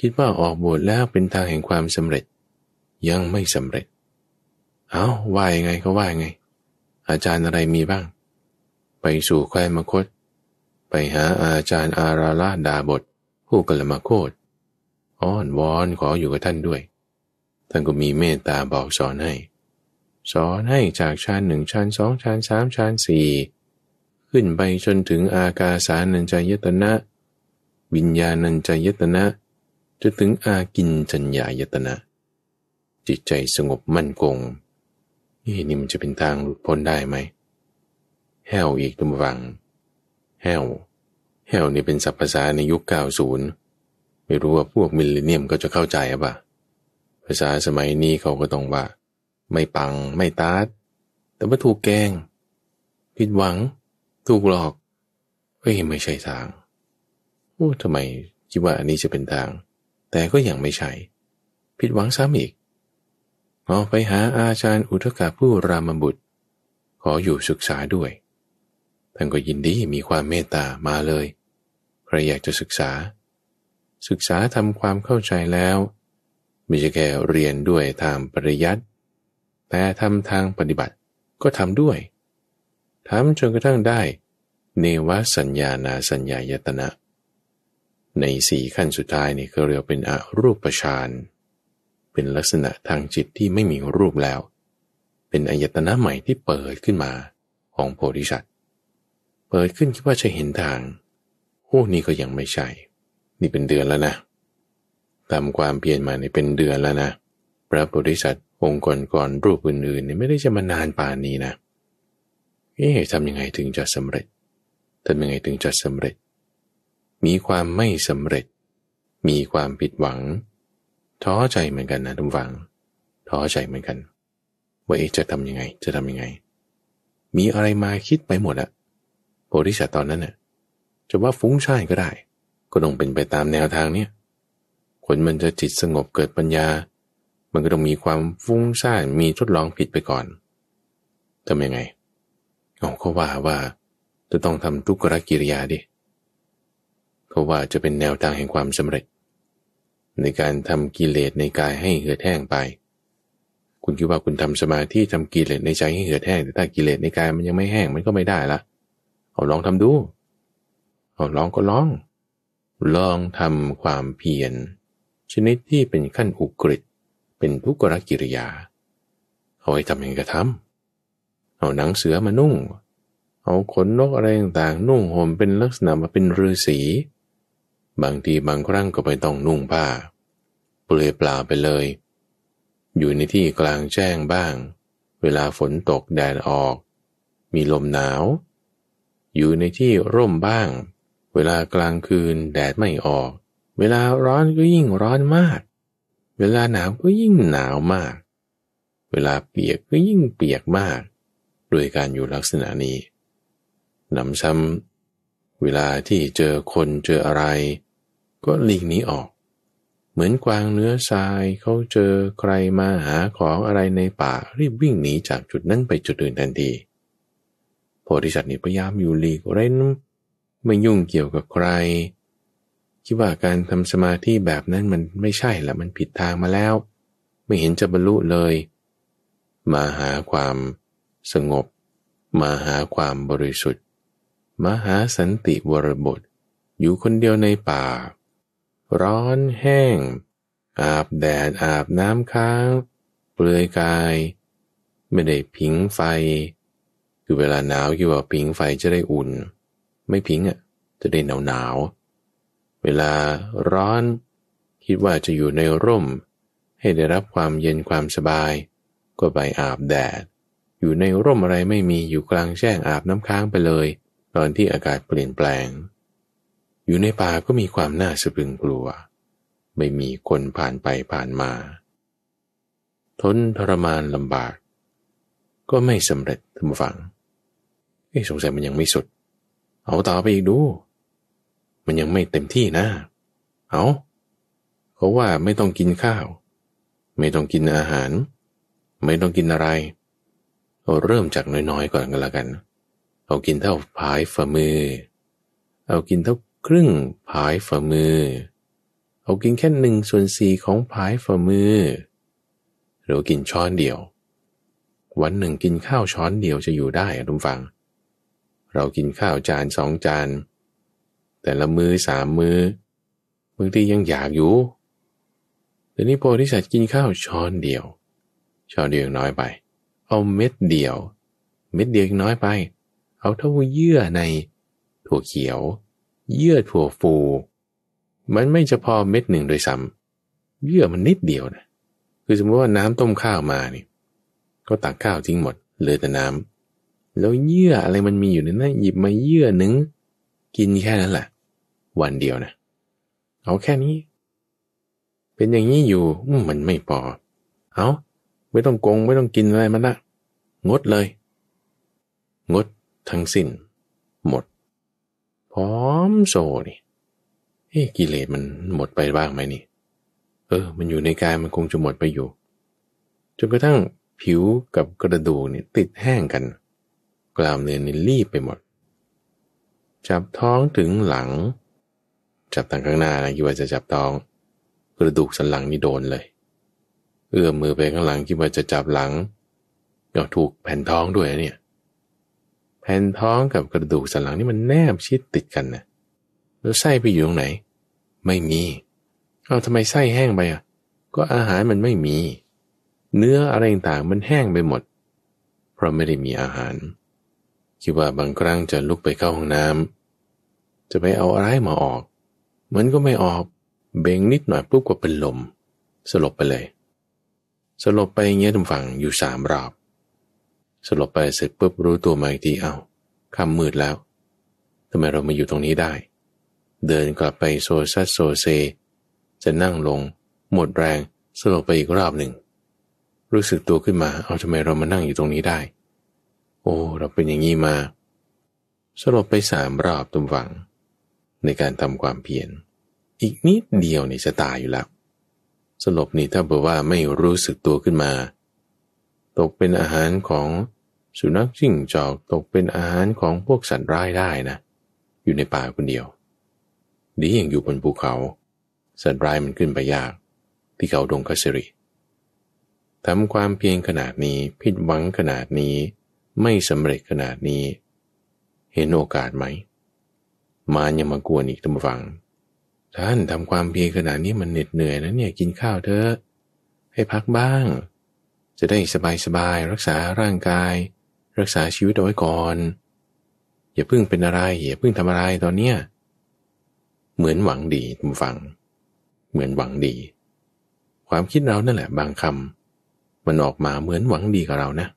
คิดว่าออกบวชแล้วเป็นทางแห่งความสำเร็จยังไม่สำเร็จ เอา้าว่ายังไง ก็ว่ายังไง อาจารย์อะไรมีบ้าง ไปสู่แคว้นมคต ไปหาอาจารย์อาราลาดาบทผู้กลมาโคต อ้อนวอนขออยู่กับท่านด้วยท่านก็มีเมตตาบอกสอนให้ สอนให้จากชั้นหนึ่งชั้นสองชั้นสามชั้นสี่ขึ้นไปจนถึงอากาสานัญจายตนะ วิญญาณัญจายตนะจนถึงอากินจัญญายตนะจิตใจสงบมั่นคงนี่นี่มันจะเป็นทางหลุดพ้นได้ไหมแห้วอีกตุ้มวังแห้วแห้วนี่เป็นสรรพภาษาในยุค90ไม่รู้ว่าพวกมิลเลนเนียมก็จะเข้าใจอ่ะภาษาสมัยนี้เขาก็ต้องว่า ไม่ปังไม่ตาดแต่ว่าถูกแกงผิดหวังถูกหลอกเฮ้ยไม่ใช่ทางโอ้ทำไมคิดว่าอันนี้จะเป็นทาง แต่ก็ยังไม่ใช่ ผิดหวังซ้ำอีกออไปหาอาจารย์อุทกาผู้รามบุตร ขออยู่ศึกษาด้วย ท่านก็ยินดีมีความเมตตามาเลย ใครอยากจะศึกษา ศึกษาทำความเข้าใจแล้ว ไม่ใช่แค่เรียนด้วยทางปริยัติ แต่ทำทางปฏิบัติก็ทำด้วยทำจนกระทั่งได้เนวสัญญานาสัญญายตนะในสี่ขั้นสุดท้ายนี่ก็เรียกเป็นอรูปฌานเป็นลักษณะทางจิตที่ไม่มีรูปแล้ว เป็นอายตนะใหม่ที่เปิดขึ้นมาของโพธิสัตว์เปิดขึ้นคิดว่าจะเห็นทางโอ้นี่ก็ยังไม่ใช่ นี่เป็นเดือนแล้วนะทำความเพียนมาในเป็นเดือนแล้วนะ พระโพธิสัตว์องค์กรก่อนรูปอื่นๆนี่ไม่ได้จะมานานป่านนี้นะเเอ๊ะทำยังไงถึงจะสำเร็จทำยังไงถึงจะสำเร็จ มีความไม่สำเร็จ มีความผิดหวัง ท้อใจเหมือนกันนะทุกฝังท้อใจเหมือนกัน ว่าเอ๊ะจะทำยังไง จะทำยังไง มีอะไรมาคิดไปหมดอะโพธิสัตว์ตอนนั้นน่ะจะว่าฟุ้งซ่านก็ได้ ก็ต้องเป็นไปตามแนวทางเนี่ยคนมันจะจิตสงบเกิดปัญญา มันก็ต้องมีความฟุ้งซ่าน มีทดลองผิดไปก่อน ทำยังไงเขาว่าว่า จะต้องทำทุกรกิริยาดิ เขาว่าจะเป็นแนวทางแห่งความสำเร็จ ในการทำกิเลสในกายให้เหือดแห้งไป คุณคิดว่าคุณทำสมาธิทำกิเลสในใจให้เหือดแห้ง แต่ถ้ากิเลสในกายมันยังไม่แห้งมันก็ไม่ได้ละเอาลองทำดูเอาลองก็ลอง ลองทำความเพียรชนิดที่เป็นขั้นอุกฤษเป็นทุกรกิริยา เอาไว้ทำเองก็ทำเอาหนังเสือมานุ่ง เอาขนนกอะไรต่างๆนุ่งห่มเป็นลักษณะมาเป็นฤาษีบางทีบางครั้งก็ไปต้องนุ่งผ้า เปลือยเปล่าไปเลย อยู่ในที่กลางแจ้งบ้าง เวลาฝนตกแดดออก มีลมหนาว อยู่ในที่ร่มบ้าง เวลากลางคืนแดดไม่ออก เวลาร้อนก็ยิ่งร้อนมาก เวลาหนาวก็ยิ่งหนาวมาก เวลาเปียกก็ยิ่งเปียกมากด้วยการอยู่ลักษณะนี้นำซ้ำเวลาที่เจอคนเจออะไร ก็หลีกหนีออก เหมือนกวางเนื้อทรายเขาเจอใครมาหาของอะไรในป่ารีบวิ่งหนีจากจุดนั้น ไปจุดอื่นทันที โพธิสัตว์นี่พยายามอยู่หลีกเร้นไม่ยุ่งเกี่ยวกับใคร คิดว่าการทำสมาธิแบบนั้น มันไม่ใช่ละมันผิดทางมาแล้ว ไม่เห็นจะบรรลุเลย มาหาความสงบมาหาความบริสุทธิ์มาหาสันติวรบทอยู่คนเดียวในป่า ร้อนแห้ง อาบแดดอาบน้ำค้าง เปลือยกาย ไม่ได้ผิงไฟ คือเวลาหนาวคิดว่าผิงไฟจะได้อุ่น ไม่ผิงอ่ะจะได้หนาวหนาวเวลาร้อนคิดว่าจะอยู่ในร่มให้ได้รับความเย็นความสบาย ก็ไปอาบแดดอยู่ในร่มอะไรไม่มีอยู่กลางแจ้งอาบน้ำค้างไปเลยตอนที่อากาศเปลี่ยนแปลง อยู่ในป่าก็มีความน่าสะพรึงกลัว ไม่มีคนผ่านไปผ่านมา ทนทรมานลำบาก ก็ไม่สำเร็จท่านผู้ฟังไอ้สงสัยมันยังไม่สุด เอาต่อไปอีกดู มันยังไม่เต็มที่นะ เอาเพราะว่าไม่ต้องกินข้าว ไม่ต้องกินอาหาร ไม่ต้องกินอะไรเริ่มจากน้อยๆก่อนก็แล้วกัน เอากินเท่าผายฝ่ามือ เอากินเท่าครึ่งผายฝ่ามือ เอากินแค่หนึ่งส่วนสี่ของผายฝ่ามือ หรือกินช้อนเดียว วันหนึ่งกินข้าวช้อนเดียวจะอยู่ได้ทุกฝัง เรากินข้าวจานสองจาน แต่ละมือสามมือบางทียังอยากอยู่แต่นี่โพธิสัตว์กินข้าวช้อนเดียว ช้อนเดียวน้อยไปเอาเม็ดเดียว เม็ดเดียวน้อยไป เอาเท่าเยื่อในถั่วเขียว เยื่อถั่วฟู มันไม่จะพอเม็ดหนึ่งโดยซ้ำเยื่อมันนิดเดียวนะคือสมมติว่าน้ำต้มข้าวมานี่ ก็ตักข้าวทิ้งหมดเหลือแต่น้ำแล้วเยื่ออะไรมันมีอยู่ในนั้นหยิบมาเยื่อหนึ่งกินแค่นั้นแหละ วันเดียวนะเอาแค่นี้ เป็นอย่างนี้อยู่ มันไม่พอเอาไม่ต้องกง ไม่ต้องกินอะไรมันละงดเลย งดทั้งสิ้น หมด พร้อมโซนี่เฮ้กิเลสมันหมดไปบ้างไหมนี่ เออ มันอยู่ในกาย มันคงจะหมดไปอยู่ จนกระทั่งผิวกับกระดูกนี่ติดแห้งกัน กล้ามเนื้อนี่รีบไปหมด จับท้องถึงหลัง จับ่างข้างหน้านะคิดว่าจะจับท้อง กระดูกสันหลังนี่โดนเลยเอื้อมมือไปข้างหลังคิดว่าจะจับหลังก็ถูกแผ่นท้องด้วยเนี่ย แผ่นท้องกับกระดูกสันหลังนี่มันแนบชิดติดกันนะแล้วไส้ไปอยู่ตรงไหน ไม่มีเอาทำไมไส้แห้งไปอ่ะก็อาหารมันไม่มี เนื้ออะไรต่างมันแห้งไปหมด เพราะไม่ได้มีอาหาร คิดว่าบางครั้งจะลุกไปเข้าห้องน้ำจะไปเอาอะไรมาออกมันก็ไม่ออก เบ่งนิดหน่อยปุ๊บก็เป็นลมสลบไปเลยสลบไปอย่างเงี้ยทุกฝั่งอยู่สามรอบสลบไปเสร็จปุ๊บรู้ตัวมาอีกทีเอา้าค่ำมืดแล้วทำไมเรามาอยู่ตรงนี้ได้ เดินกลับไปโซซัสโซเซจะนั่งลง หมดแรงสลบไปอีกรอบหนึ่งรู้สึกตัวขึ้นมา เอาทำไมเรามานั่งอยู่ตรงนี้ได้ โอ้เราเป็นอย่างนี้มาสลบไปสามรอบตุมฝัง ในการทำความเพียรอีกนิดเดียวนี่จะตายอยู่แล้วสลบนี่ถ้าบอกว่าไม่รู้สึกตัวขึ้นมา ตกเป็นอาหารของสุนัขจิ้งจอกตกเป็นอาหารของพวกสัตว์ร้ายได้นะอยู่ในป่าคนเดียว ดีอย่างอยู่บนภูเขา สัตว์ร้ายมันขึ้นไปยาก ที่เขาดงคาสิริทำความเพียงขนาดนี้ผิดหวังขนาดนี้ไม่สำเร็จขนาดนี้ เห็นโอกาสไหม มานยังมากวนอีกตั้งฟังท่านทำความเพียรขนาดนี้มันเหน็ดเหนื่อยนะเนี่ยกินข้าวเถอะ ให้พักบ้าง จะได้สบายสบายรักษาร่างกาย รักษาชีวิตเอาไว้ก่อน อย่าเพิ่งเป็นอะไรอย่าเพิ่งทำอะไรตอนเนี้ยเหมือนหวังดีทุกฝัง เหมือนหวังดี ความคิดเรานั่นแหละบางคำมันออกมาเหมือนหวังดีกับเรานะ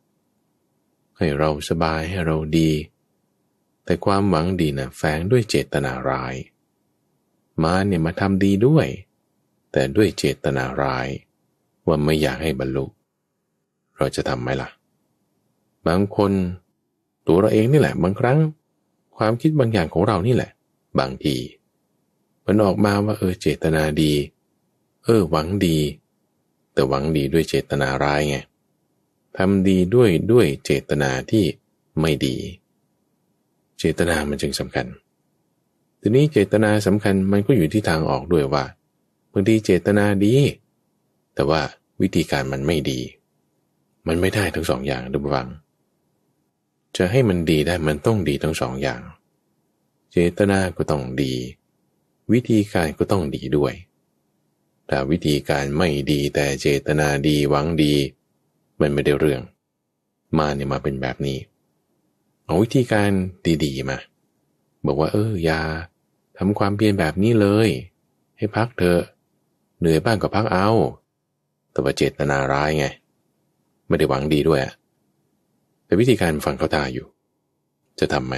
ให้เราสบายให้เราดี แต่ความหวังดีนะ่ะแฝงด้วยเจตนาร้ายมาเนี่ยมาทำดีด้วย แต่ด้วยเจตนาร้าย ว่าไม่อยากให้บรรลุ เราจะทำไหมล่ะบางคนตัวเราเองนี่แหละบางครั้ง ความคิดบางอย่างของเรานี่แหละ บางทีมันออกมาว่า เออ เจตนาดีเออหวังดี แต่หวังดีด้วยเจตนาร้ายไงทำดีด้วยด้วยเจตนาที่ไม่ดี เจตนามันจึงสำคัญทีนี้เจตนาสำคัญมันก็อยู่ที่ทางออกด้วยว่าบางทีเจตนาดี แต่ว่าวิธีการมันไม่ดี มันไม่ได้ทั้งสองอย่างดูบังจะให้มันดีได้มันต้องดีทั้งสองอย่าง เจตนาก็ต้องดี วิธีการก็ต้องดีด้วยถ้าวิธีการไม่ดีแต่เจตนาดีหวังดี มันไม่ได้เรื่อง มาเนี่ยมาเป็นแบบนี้ เอาวิธีการดีๆมา บอกว่า เออยาทำความเพียรแบบนี้เลย ให้พักเถอะเหนื่อยบ้างก็พักเอาแต่ว่าเจตนาร้ายไง ไม่ได้หวังดีด้วยแต่วิธีการฟังเขาตาอยู่ จะทำไหม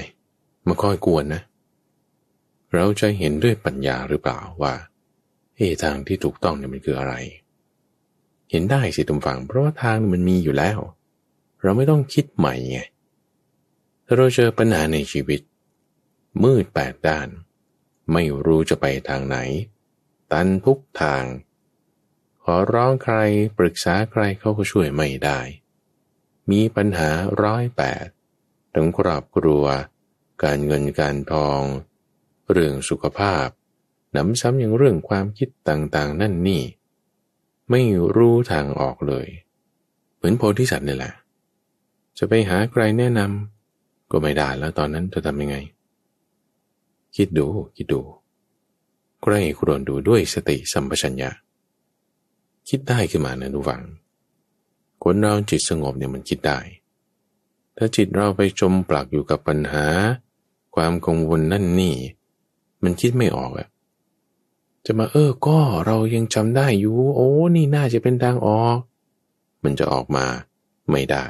มันค่อยกวนนะ เราจะเห็นด้วยปัญญาหรือเปล่าว่าเอทางที่ถูกต้องเนี่ยมันคืออะไร เห็นได้สิทุกฝั่งเพราะว่าทางมันมีอยู่แล้ว เราไม่ต้องคิดใหม่ไงถ้าเราเจอปัญหาในชีวิต มืดแปดด้านไม่รู้จะไปทางไหน ตันทุกทาง ขอร้องใครปรึกษาใครเขาก็ช่วยไม่ได้ มีปัญหาร้อยแปดถึงครอบครัว การเงินการทอง เรื่องสุขภาพ น้ำซ้ำอย่างเรื่องความคิดต่างๆ นั่นนี่ ไม่รู้ทางออกเลย เหมือนโพธิสัตว์นี่แหละ จะไปหาใครแนะนำก็ไม่ได้แล้วตอนนั้นจะทำยังไงคิดดู คิดดูใครครวนดูด้วยสติสัมปชัญญะ คิดได้ขึ้นมานะ ดูฟฝังคนเราจิตสงบเนี่ยมันคิดได้ ถ้าจิตเราไปจมปลักอยู่กับปัญหา ความกังวลนั่นนี่ มันคิดไม่ออกอะจะมาเออ ก็เรายังจำได้อยู่โอ้นี่น่าจะเป็นทางออก มันจะออกมาไม่ได้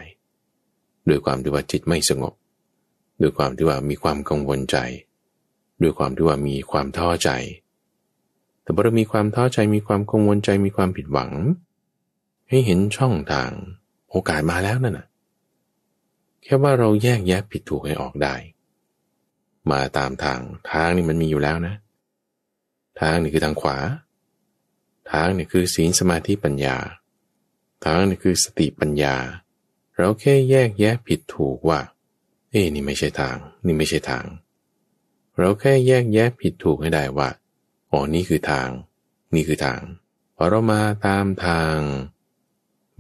ด้วยความที่ว่าจิตไม่สงบ ด้วยความที่ว่ามีความกังวลใจด้วยความที่ว่ามีความท้อใจ แต่พอเรามีความท้อใจมีความกังวลใจมีความผิดหวัง ให้เห็นช่องทางโอกาสมาแล้วนั่นน่ะแค่ว่าเราแยกแยะผิดถูกให้ออกได้ มาตามทางทางนี่มันมีอยู่แล้วนะ ทางนี่คือทางขวา ทางนี่คือศีลสมาธิปัญญา ทางนี่คือสติปัญญา เราแค่แยกแยะผิดถูกว่า เอ้นี่ไม่ใช่ทาง นี่ไม่ใช่ทางเราแค่แยกแยะผิดถูกให้ได้ว่า อ๋อ นี่คือทาง นี่คือทาง พอเรามาตามทาง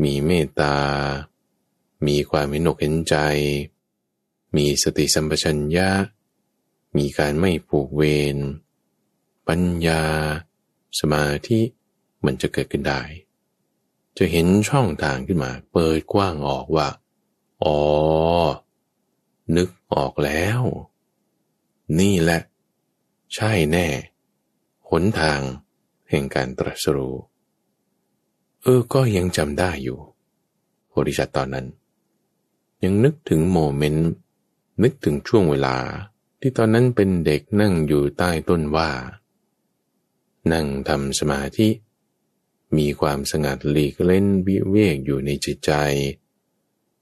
มีเมตตา มีความเห็นอกเห็นใจ มีสติสัมปชัญญะ มีการไม่ผูกเวร ปัญญา สมาธิมันจะเกิดขึ้นได้ จะเห็นช่องทางขึ้นมาเปิดกว้างออกว่า อ๋อ นึกออกแล้วนี่แหละใช่แน่หนทางแห่งการตรัสรู้เออก็ยังจำได้อยู่โพธิสัตตอนนั้น ยังนึกถึงโมเมนต์ นึกถึงช่วงเวลาที่ตอนนั้นเป็นเด็กนั่งอยู่ใต้ต้นว่า นั่งทำสมาธิ มีความสงัดหลีกเล่นวิเวกอยู่ในจิตใจ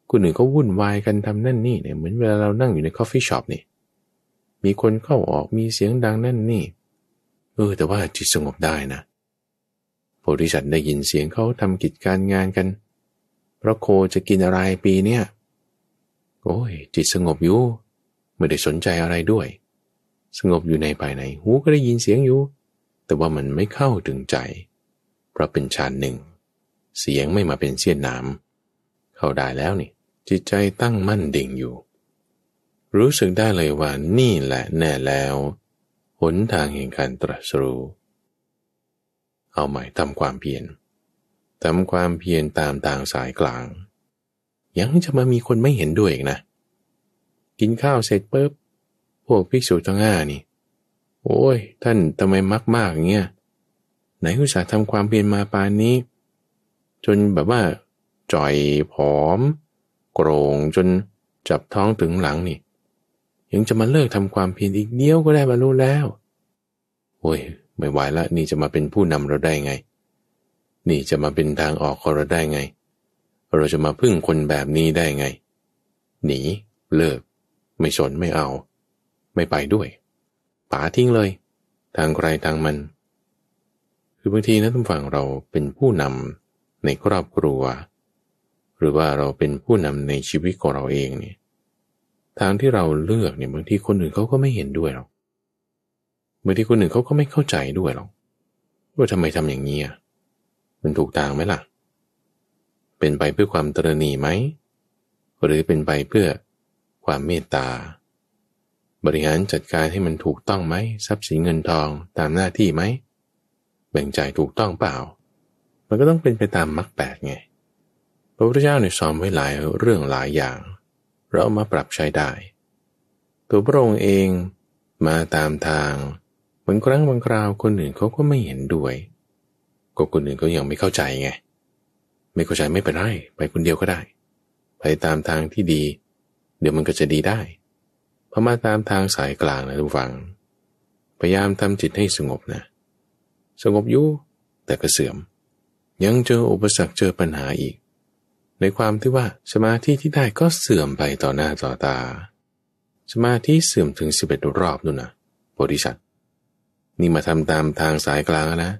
คนนึ่งก็วุ่นวายกันทำนั่นนี่เนี่ยเหมือนเวลาเรานั่งอยู่ในคอฟฟี่ช็อปนี่มีคนเข้าออกมีเสียงดังนั่นนี่ เออ แต่ว่าจิตสงบได้นะโพธิสัตว์ได้ยินเสียงเขาทำกิจการงานกันพระโคจะกินอะไรปีเนี้ยโอ้ย จิตสงบอยู่ ไม่ได้สนใจอะไรด้วย สงบอยู่ในภายใน หูก็ได้ยินเสียงอยู่ แต่ว่ามันไม่เข้าถึงใจ เพราะเป็นชานหนึ่งเสียงไม่มาเป็นเสี้ยนหนามเข้าได้แล้วนี่จิตใจตั้งมั่นดิ่งอยู่รู้สึกได้เลยว่านี่แหละแน่แล้วหนทางแห่งการตรัสรู้เอาใหม่ทำความเพียรทำความเพียรตามทางสายกลางยังจะมามีคนไม่เห็นด้วยอีกนะ กินข้าวเสร็จปุ๊บพวกภิกษุทั้งห้านี่ โอ้ยท่านทำไมมักมากเงี้ยไหนอุตส่าห์ทำความเพียรมาปานนี้ จนแบบว่า จ่อยผอม โกรงจนจับท้องถึงหลังนี่ยังจะมาเลิกทำความเพียรอีกเดียวก็ได้บรรลุแล้ว โอ้ยไม่ไหวละ นี่จะมาเป็นผู้นำเราได้ไง นี่จะมาเป็นทางออกของเราได้ไง เราจะมาพึ่งคนแบบนี้ได้ไง หนี เลิก ไม่สนไม่เอา ไม่ไปด้วย ป๋าทิ้งเลย ทางใครทางมัน คือบางทีนะทุกฝั่งเราเป็นผู้นำในครอบครัว หรือว่าเราเป็นผู้นำในชีวิตของเราเองเนี่ยทางที่เราเลือกเนี่ยบางทีคนอื่นเขาก็ไม่เห็นด้วยหรอกบางทีคนอื่นเขาก็ไม่เข้าใจด้วยหรอกว่าทำไมทำอย่างนี้อ่ะ มันถูกทางไหมล่ะ เป็นไปเพื่อความตรณีไหมหรือเป็นไปเพื่อความเมตตา บริหารจัดการให้มันถูกต้องไหม ทรัพย์สินเงินทองตามหน้าที่ไหม แบ่งจ่ายถูกต้องเปล่า มันก็ต้องเป็นไปตามมรรคแปดไง พระพุทธเจ้าเนี่ยสอนไว้หลายเรื่องหลายอย่างเรามาปรับใช้ได้ ตัวพระองค์เองมาตามทางบางครั้งบางคราวคนอื่นเขาก็ไม่เห็นด้วยก็คนอื่นก็ยังไม่เข้าใจไง ไม่เข้าใจไม่เป็นไรไปคนเดียวก็ได้ ไปตามทางที่ดี เดี๋ยวมันก็จะดีได้พอมาตามทางสายกลางนะทุกฝังพยายามทำจิตให้สงบนะ สงบอยู่แต่ก็เสื่อมยังเจออุปสรรคเจอปัญหาอีกในความที่ว่าสมาธิที่ได้ก็เสื่อมไปต่อหน้าต่อตา สมาธิเสื่อมถึงสิบเอ็ดรอบนู่นนะโพธิสัตว์นี่มาทำตามทางสายกลางแล้วนะ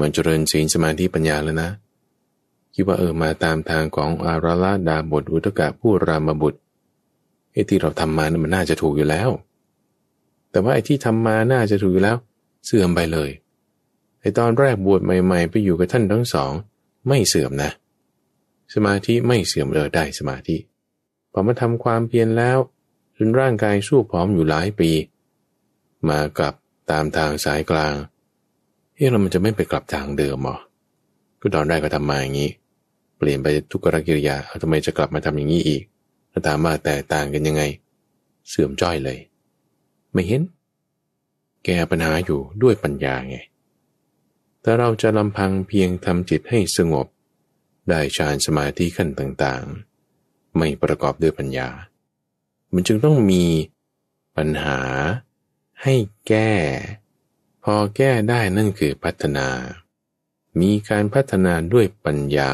มันเจริญศีลสมาธิปัญญาแล้วนะคิดว่าเออมาตามทางของอาราลาดาบทอุตกะผู้รามบุตรไอ้ที่เราทำมานะมันน่าจะถูกอยู่แล้ว แต่ว่าไอ้ที่ทำมาน่าจะถูกอยู่แล้วเสื่อมไปเลยไอ้ตอนแรกบวชใหม่ ๆ ไปอยู่กับท่านทั้งสอง ไม่เสื่อมนะเสมาธิไม่เสื่อมเออได้สมาธิพอมาทำความเพียรแล้วจนร่างกายสู้พร้อมอยู่หลายปี มากับตามทางสายกลางเฮ้ยเรามันจะไม่ไปกลับทางเดิมหรอก็ตอนแรกก็ทำมาอย่างนี้ เปลี่ยนไปทุกขกิริยาเอาทำไมจะกลับมาทำอย่างนี้อีกแล้วตามมาแต่ต่างกันยังไง เสื่อมจ้อยเลย ไม่เห็น แก้ปัญหาอยู่ด้วยปัญญาไงถ้าเราจะลำพังเพียงทำจิตให้สงบได้ฌานสมาธิขั้นต่างๆ ไม่ประกอบด้วยปัญญา มันจึงต้องมีปัญหาให้แก้ พอแก้ได้นั่นคือพัฒนา มีการพัฒนาด้วยปัญญา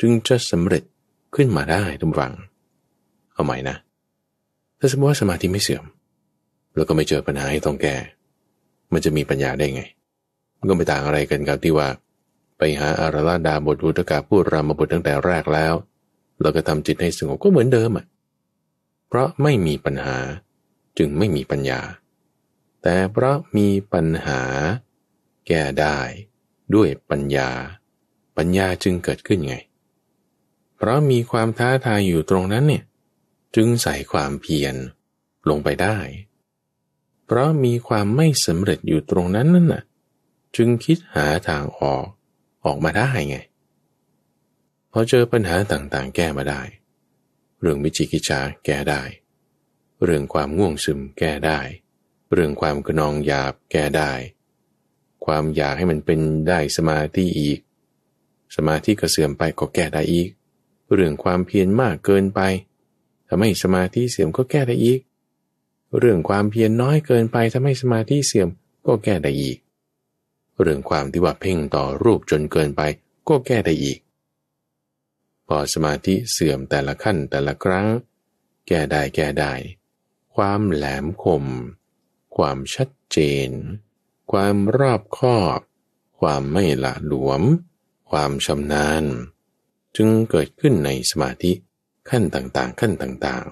จึงจะสำเร็จขึ้นมาได้ทุกฝังเอาใหม่นะ ถ้าสมมติว่าสมาธิไม่เสื่อม แล้วก็ไม่เจอปัญหาให้ต้องแก้ มันจะมีปัญญาได้ไง มันก็ไม่ต่างอะไรกันกับที่ว่าไปหาอารลาดาบทอุตกาพูดรามบทตั้งแต่แรกแล้ว เราก็ทำจิตให้สงบก็เหมือนเดิมอ่ะเพราะไม่มีปัญหาจึงไม่มีปัญญา แต่เพราะมีปัญหาแก้ได้ด้วยปัญญา ปัญญาจึงเกิดขึ้นไง เพราะมีความท้าทายอยู่ตรงนั้นเนี่ยจึงใส่ความเพียรลงไปได้ เพราะมีความไม่สำเร็จอยู่ตรงนั้นนั่นน่ะจึงคิดหาทางออกออกมาได้ไงพอเจอปัญหาต่างๆ แก้มาได้ เรื่องวิจิกิจฉาแก้ได้ เรื่องความง่วงซึมแก้ได้ เรื่องความกระนองหยาบแก้ได้ ความอยากให้มันเป็นได้สมาธิอีก สมาธิก็เสื่อมไปก็แก้ได้อีก เรื่องความเพียรมากเกินไปทำให้สมาธิเสื่อมก็แก้ได้อีก เรื่องความเพียรน้อยเกินไปทำให้สมาธิเสื่อมก็แก้ได้อีกเรื่องความที่ว่าเพ่งต่อรูปจนเกินไปก็แก้ได้อีก พอสมาธิเสื่อมแต่ละขั้นแต่ละครั้ง แก้ได้แก้ได้ความแหลมคม ความชัดเจน ความรอบคอบ ความไม่ละหลวม ความชำนาญ จึงเกิดขึ้นในสมาธิขั้นต่างๆขั้นต่าง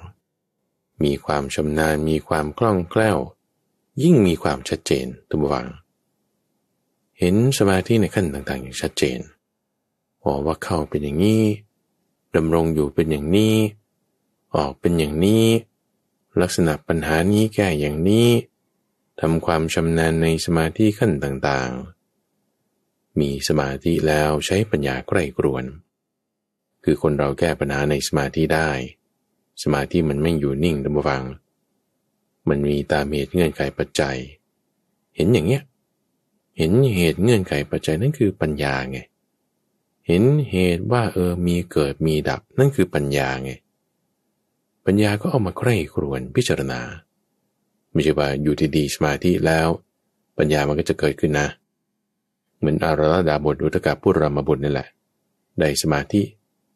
ๆ มีความชำนาญมีความคล่องแคล่วยิ่งมีความชัดเจนตัววังเห็นสมาธิในขั้นต่างๆ อย่างชัดเจน บอกว่าเข้าเป็นอย่างนี้ ดำรงอยู่เป็นอย่างนี้ ออกเป็นอย่างนี้ ลักษณะปัญหานี้แก้อย่างนี้ ทำความชำนาญในสมาธิขั้นต่างๆ มีสมาธิแล้วใช้ปัญญาใกล้กรวน คือคนเราแก้ปัญหาในสมาธิได้ สมาธิมันไม่อยู่นิ่งดับฟัง มันมีตามเหตุเงื่อนไขปัจจัย เห็นอย่างเนี้ยเห็นเหตุเงื่อนไขปัจจัยนั่นคือปัญญาไง เห็นเหตุว่าเออมีเกิดมีดับนั่นคือปัญญาไง ปัญญาก็เอามาใคร่ครวญพิจารณาไม่ใช่ว่าอยู่ที่ดีสมาธิแล้ว ปัญญามันก็จะเกิดขึ้นนะเหมือนอาราดาบทุตกาพุรามบุตรนี่แหละได้สมาธิ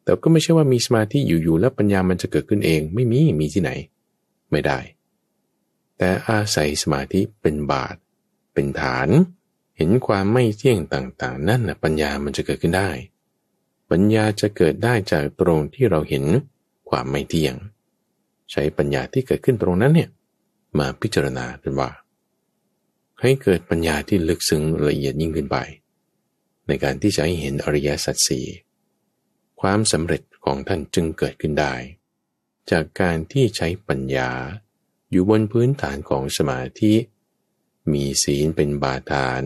แต่ก็ไม่ใช่ว่ามีสมาธิอยู่ๆแล้วปัญญามันจะเกิดขึ้นเองไม่มีมีที่ไหน ไม่ได้ แต่อาศัยสมาธิเป็นบาทเป็นฐานเเห็นความไม่เที่ยงต่างๆนั่นนะปัญญามันจะเกิดขึ้นได้ ปัญญาจะเกิดได้จากตรงที่เราเห็นความไม่เที่ยง ใช้ปัญญาที่เกิดขึ้นตรงนั้นเนี่ยมาพิจารณาเป็นว่า ให้เกิดปัญญาที่ลึกซึ้งละเอียดยิ่งขึ้นไป ในการที่จะให้เห็นอริยสัจสี่ความสำเร็จของท่านจึงเกิดขึ้นได้ จากการที่ใช้ปัญญาอยู่บนพื้นฐานของสมาธิมีศีลเป็นบาฐาน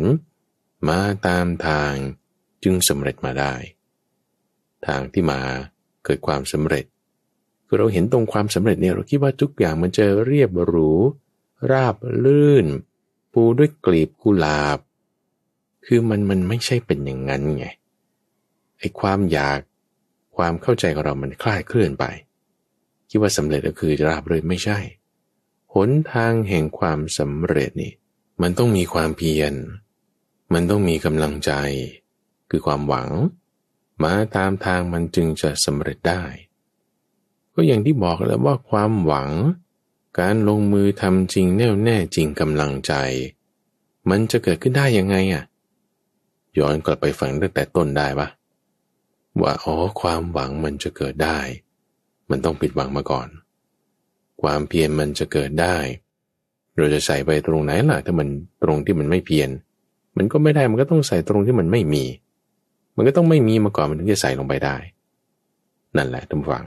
มาตามทางจึงสำเร็จมาได้ ทางที่มาเกิดความสำเร็จ คือเราเห็นตรงความสำเร็จเนี่ยเราคิดว่าทุกอย่างมันจะเรียบหรู ราบลื่นปูด้วยกลีบกุหลาบ คือมันมันไม่ใช่เป็นอย่างนั้นไงไอ้ความอยากความเข้าใจของเรามันคลายเคลื่อนไปคิดว่าสำเร็จก็คือราบเลยไม่ใช่หนทางแห่งความสำเร็จนี่มันต้องมีความเพียร มันต้องมีกำลังใจ คือความหวัง มาตามทางมันจึงจะสำเร็จได้ ก็อย่างที่บอกแล้วว่าความหวัง การลงมือทำจริงแน่วแน่จริงกำลังใจ มันจะเกิดขึ้นได้ยังไงอ่ะ ย้อนกลับไปฟังตั้งแต่ต้นได้ปะว่าอ๋อความหวังมันจะเกิดได้ มันต้องปิดหวังมาก่อน ความเพียรมันจะเกิดได้เราจะใส่ไปตรงไหนล่ะ ถ้ามันตรงที่มันไม่เพียนมันก็ไม่ได้มันก็ต้องใส่ตรงที่มันไม่มี มันก็ต้องไม่มีมาก่อนมันถึงจะใส่ลงไปได้ นั่นแหละท่านฟัง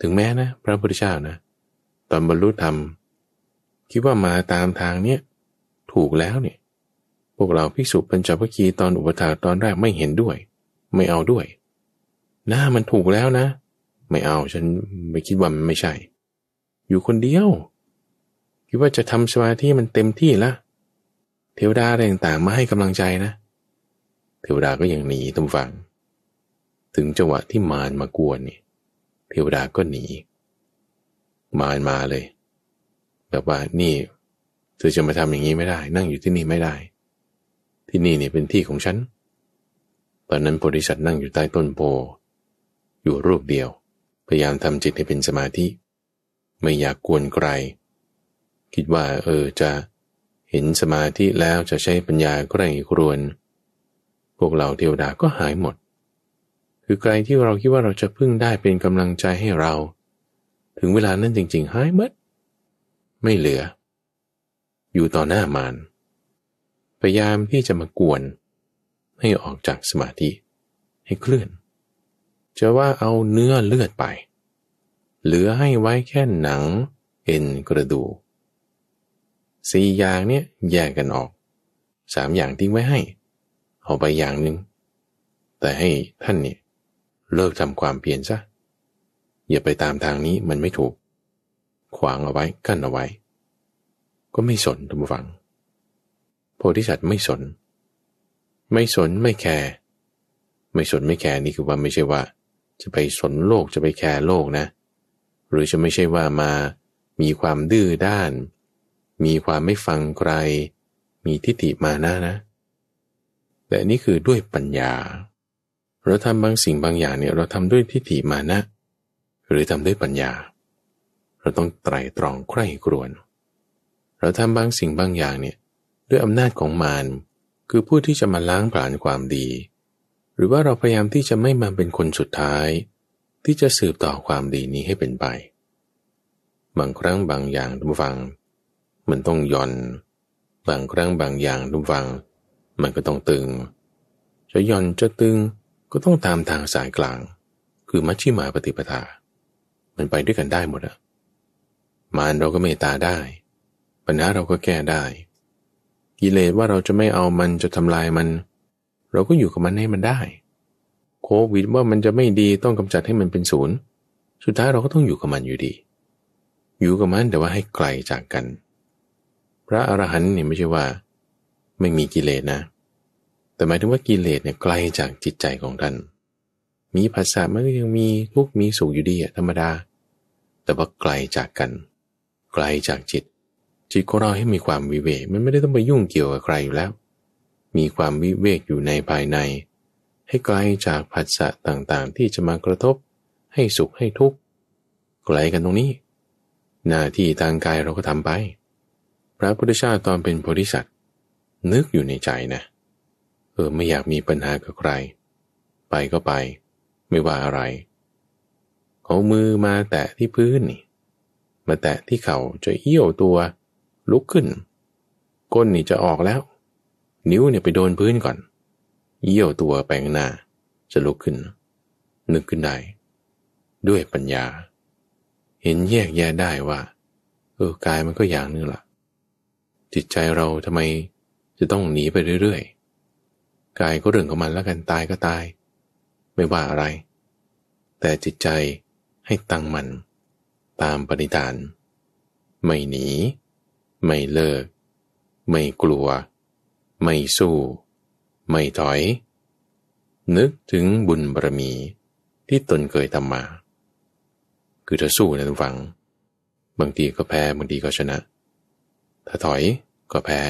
ถึงแม้นะพระพุทธเจ้านะ ตอนบรรลุธรรม คิดว่ามาตามทางเนี้ย ถูกแล้วเนี่ย พวกเราภิกษุปัญจพัคีตอนอุปถาตอนแรกไม่เห็นด้วย ไม่เอาด้วยนามันถูกแล้วนะ ไม่เอา ฉันไม่คิดว่ามันไม่ใช่ อยู่คนเดียวคิดว่าจะทำสมาธิมันเต็มที่ละเทวดาอะไรต่างๆมาให้กำลังใจนะเทวดาก็ยังหนีตำฝังถึงจังหวะที่มารมากวนเนี่ยเทวดาก็หนี มารมาเลย แบบว่านี่เธอจะมาทำอย่างนี้ไม่ได้ นั่งอยู่ที่นี่ไม่ได้ ที่นี่เนี่ยเป็นที่ของฉัน ตอนนั้นโพธิสัตว์นั่งอยู่ใต้ต้นโพ อยู่รูปเดียว พยายามทำจิตให้เป็นสมาธิ ไม่อยากกวนใครคิดว่าเออ จะเห็นสมาธิแล้วจะใช้ปัญญาใกร้ครวนพวกเราเทวดาก็หายหมด คือใครที่เราคิดว่าเราจะพึ่งได้เป็นกำลังใจให้เรา ถึงเวลานั้นจริง ๆหายหมดไม่เหลือ อยู่ต่อหน้ามานพยายามที่จะมากวนให้ออกจากสมาธิ ให้เคลื่อนจะว่าเอาเนื้อเลือดไป เหลือให้ไว้แค่หนังเอ็นกระดูกสี่อย่างเนี้ยแยกกันออกสามอย่างทิ้งไว้ให้ เอาไปอย่างหนึ่งแต่ให้ท่านเนี่ยเลิกทำความเปลี่ยนซะอย่าไปตามทางนี้มันไม่ถูก ขวางเอาไว้กั้นเอาไว้ ก็ไม่สนทุกฝัง โพธิสัตว์ไม่สน ไม่สนไม่แคร์ไม่สนไม่แคร์นี่คือว่าไม่ใช่ว่า จะไปสนโลกจะไปแคร์โลกนะ หรือจะไม่ใช่ว่ามามีความดื้อด้านมีความไม่ฟังใครมีทิฏฐิมานะนะ แต่นี่คือด้วยปัญญา เราทำบางสิ่งบางอย่างเนี่ยเราทำด้วยทิฏฐิมานะ หรือทำด้วยปัญญา เราต้องไตรตรองใคร่ครวน เราทำบางสิ่งบางอย่างเนี่ยด้วยอำนาจของมารคือผู้ที่จะมาล้างผลาญความดี หรือว่าเราพยายามที่จะไม่มาเป็นคนสุดท้าย ที่จะสืบต่อความดีนี้ให้เป็นไป บางครั้งบางอย่างทุกฟังมันต้องย่อน บางครั้งบางอย่างทุกฟัง มันก็ต้องตึง จะย่อนจะตึงก็ต้องตามทางสายกลาง คือมัชชิมาปฏิปทา มันไปด้วยกันได้หมดอะมานเราก็เมตตาได้ ปัญหาเราก็แก้ได้ กิเลสว่าเราจะไม่เอามันจะทำลายมัน เราก็อยู่กับมันให้มันได้ โควิดว่ามันจะไม่ดีต้องกำจัดให้มันเป็นศูนย์ สุดท้ายเราก็ต้องอยู่กับมันอยู่ดี อยู่กับมันแต่ว่าให้ไกลจากกันระอรหันต์เนี่ยไม่ใช่ว่า ไม่มีกิเลสนะ แต่หมายถึงว่ากิเลสเนี่ยไกลจากจิตใจของท่านมีภาษามันก็ยังมีทุกมีสุขอยู่ดีธรรมดา แต่ว่าไกลจากกัน ไกลจากจิต จิตของเราให้มีความวิเวกมันไม่ได้ต้องไปยุ่งเกี่ยวกับใครอยู่แล้ว มีความวิเวกอยู่ในภายใน ให้ไกลจากภาษาต่างๆ ที่จะมากระทบ ให้สุขให้ทุกข์ไกลกันตรงนี้ หน้าที่ทางกายเราก็ทำไปพระพุทธเจ้าตอนเป็นโพธิสัตว์นึกอยู่ในใจนะเออไม่อยากมีปัญหากับใคร ไปก็ไป ไม่ว่าอะไรเอามือมาแตะที่พื้นนี่ มาแตะที่เขาจะเอี้ยวตัวลุกขึ้น ก้นนี่จะออกแล้ว นิ้วเนี่ยไปโดนพื้นก่อนเอี้ยวตัวแปลงหน้า จะลุกขึ้น นึกขึ้นได้ด้วยปัญญา เห็นแยกแยะได้ว่า เออกายมันก็อย่างนึงละ่ะจิตใจเราทำไมจะต้องหนีไปเรื่อย ๆ กายก็เรื่องของมันแล้วกันตายก็ตาย ไม่ว่าอะไร แต่จิตใจให้ตั้งมัน ตามปณิธาน ไม่หนี ไม่เลิก ไม่กลัว ไม่สู้ ไม่ถอย นึกถึงบุญบารมีที่ตนเคยทำมา คือจะสู้นะทุกฝัง บางทีก็แพ้บางทีก็ชนะถ้าถอยก็แพ้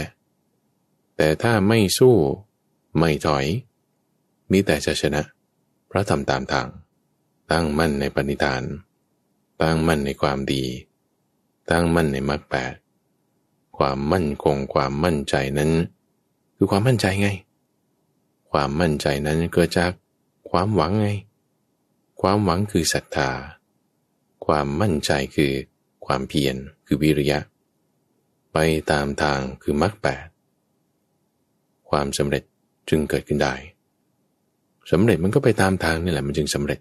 แต่ถ้าไม่สู้ไม่ถอยมีแต่จะชนะเพราะทำตามทาง ตั้งมั่นในปณิธาน ตั้งมั่นในความดี ตั้งมั่นในมรรคแปดความมั่นคงความมั่นใจนั้น คือความมั่นใจไง ความมั่นใจนั้นเกิดจาก ความหวังไง ความหวังคือศรัทธา ความมั่นใจคือความเพียรคือวิริยะไปตามทางคือมรรคแปดความสำเร็จจึงเกิดขึ้นได้ สำเร็จมันก็ไปตามทางนี่แหละมันจึงสำเร็จ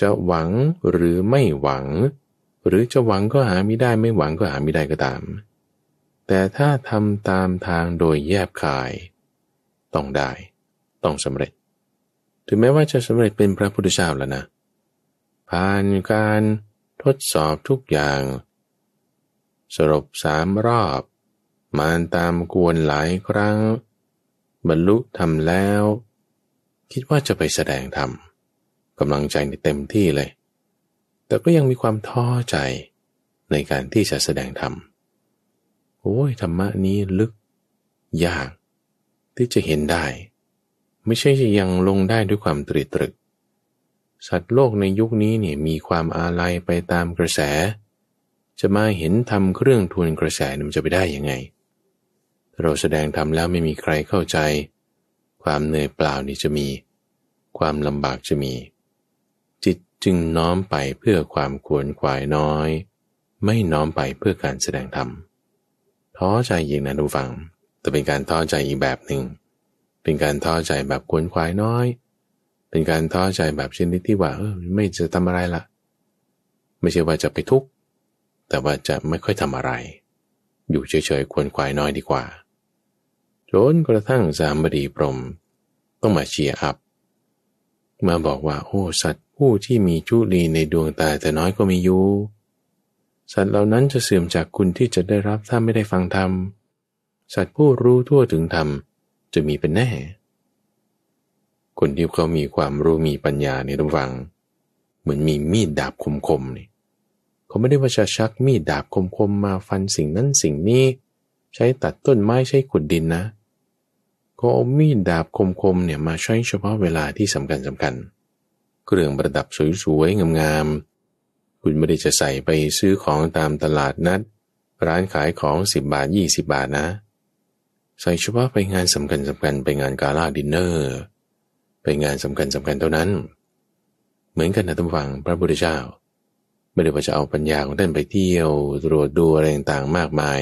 จะหวังหรือไม่หวัง หรือจะหวังก็หาไม่ได้ ไม่หวังก็หาไม่ได้ก็ตาม แต่ถ้าทำตามทางโดยแยบคาย ต้องได้ ต้องสำเร็จ ถึงแม้ว่าจะสำเร็จเป็นพระพุทธเจ้าแล้วนะผ่านการทดสอบทุกอย่างสรบสามรอบ มานตามกวนหลายครั้ง บรรลุทำแล้ว คิดว่าจะไปแสดงธรรมกำลังใจในเต็มที่เลย แต่ก็ยังมีความท้อใจในการที่จะแสดงธรรมโอ้ย ธรรมะนี้ลึก ยากที่จะเห็นได้ ไม่ใช่จะยังลงได้ด้วยความตรีตรึก สัตว์โลกในยุคนี้เนี่ยมีความอาลัยไปตามกระแสจะมาเห็นทำเครื่องทวนกระแสมันจะไปได้ยังไง เราแสดงทำแล้วไม่มีใครเข้าใจ ความเหนื่อยเปล่านี่จะมี ความลำบากจะมี จิตจึงน้อมไปเพื่อความควรควายน้อย ไม่น้อมไปเพื่อการแสดงธรรมท้อใจยิงนะดูฟังแต่เป็นการท้อใจอีกแบบหนึ่ง เป็นการท้อใจแบบควรควายน้อย เป็นการท้อใจแบบชนิดที่ว่าเออไม่จะทำอะไรละไม่ใช่ว่าจะไปทุกแต่ว่าจะไม่ค่อยทำอะไร อยู่เฉยๆ ควรควายน้อยดีกว่า จนกระทั่งสามบดีพรมต้องมาเชียร์อัพ มาบอกว่า โอ้สัตว์ผู้ที่มีจุลีในดวงตาแต่น้อยก็มีอยู่สัตว์เหล่านั้นจะเสื่อมจากคุณที่จะได้รับถ้าไม่ได้ฟังธรรม สัตว์ผู้รู้ทั่วถึงธรรมจะมีเป็นแน่ คนที่เขามีความรู้มีปัญญาในระวังเหมือนมีมีดดาบคมๆนี่เขาไม่ได้ว่าจะชักมีดดาบคมๆมาฟันสิ่งนั้นสิ่งนี้ใช้ตัดต้นไม้ใช้ขุดดินนะเขาเอามีดดาบคมๆเนี่ยมาใช้เฉพาะเวลาที่สำคัญสำคัญเครื่องประดับสวยๆงามๆคุณไม่ได้จะใส่ไปซื้อของตามตลาดนัดร้านขายของ10บาท20 บาทนะใส่เฉพาะไปงานสำคัญสำคัญไปงานกาลาดินเนอร์ไปงานสำคัญสำคัญเท่านั้น เหมือนกันนะท่านฟังพระพุทธเจ้าไม่ได้ว่าจะเอาปัญญาของท่านไปเที่ยวตรวจดูอะไรต่างๆ มากมาย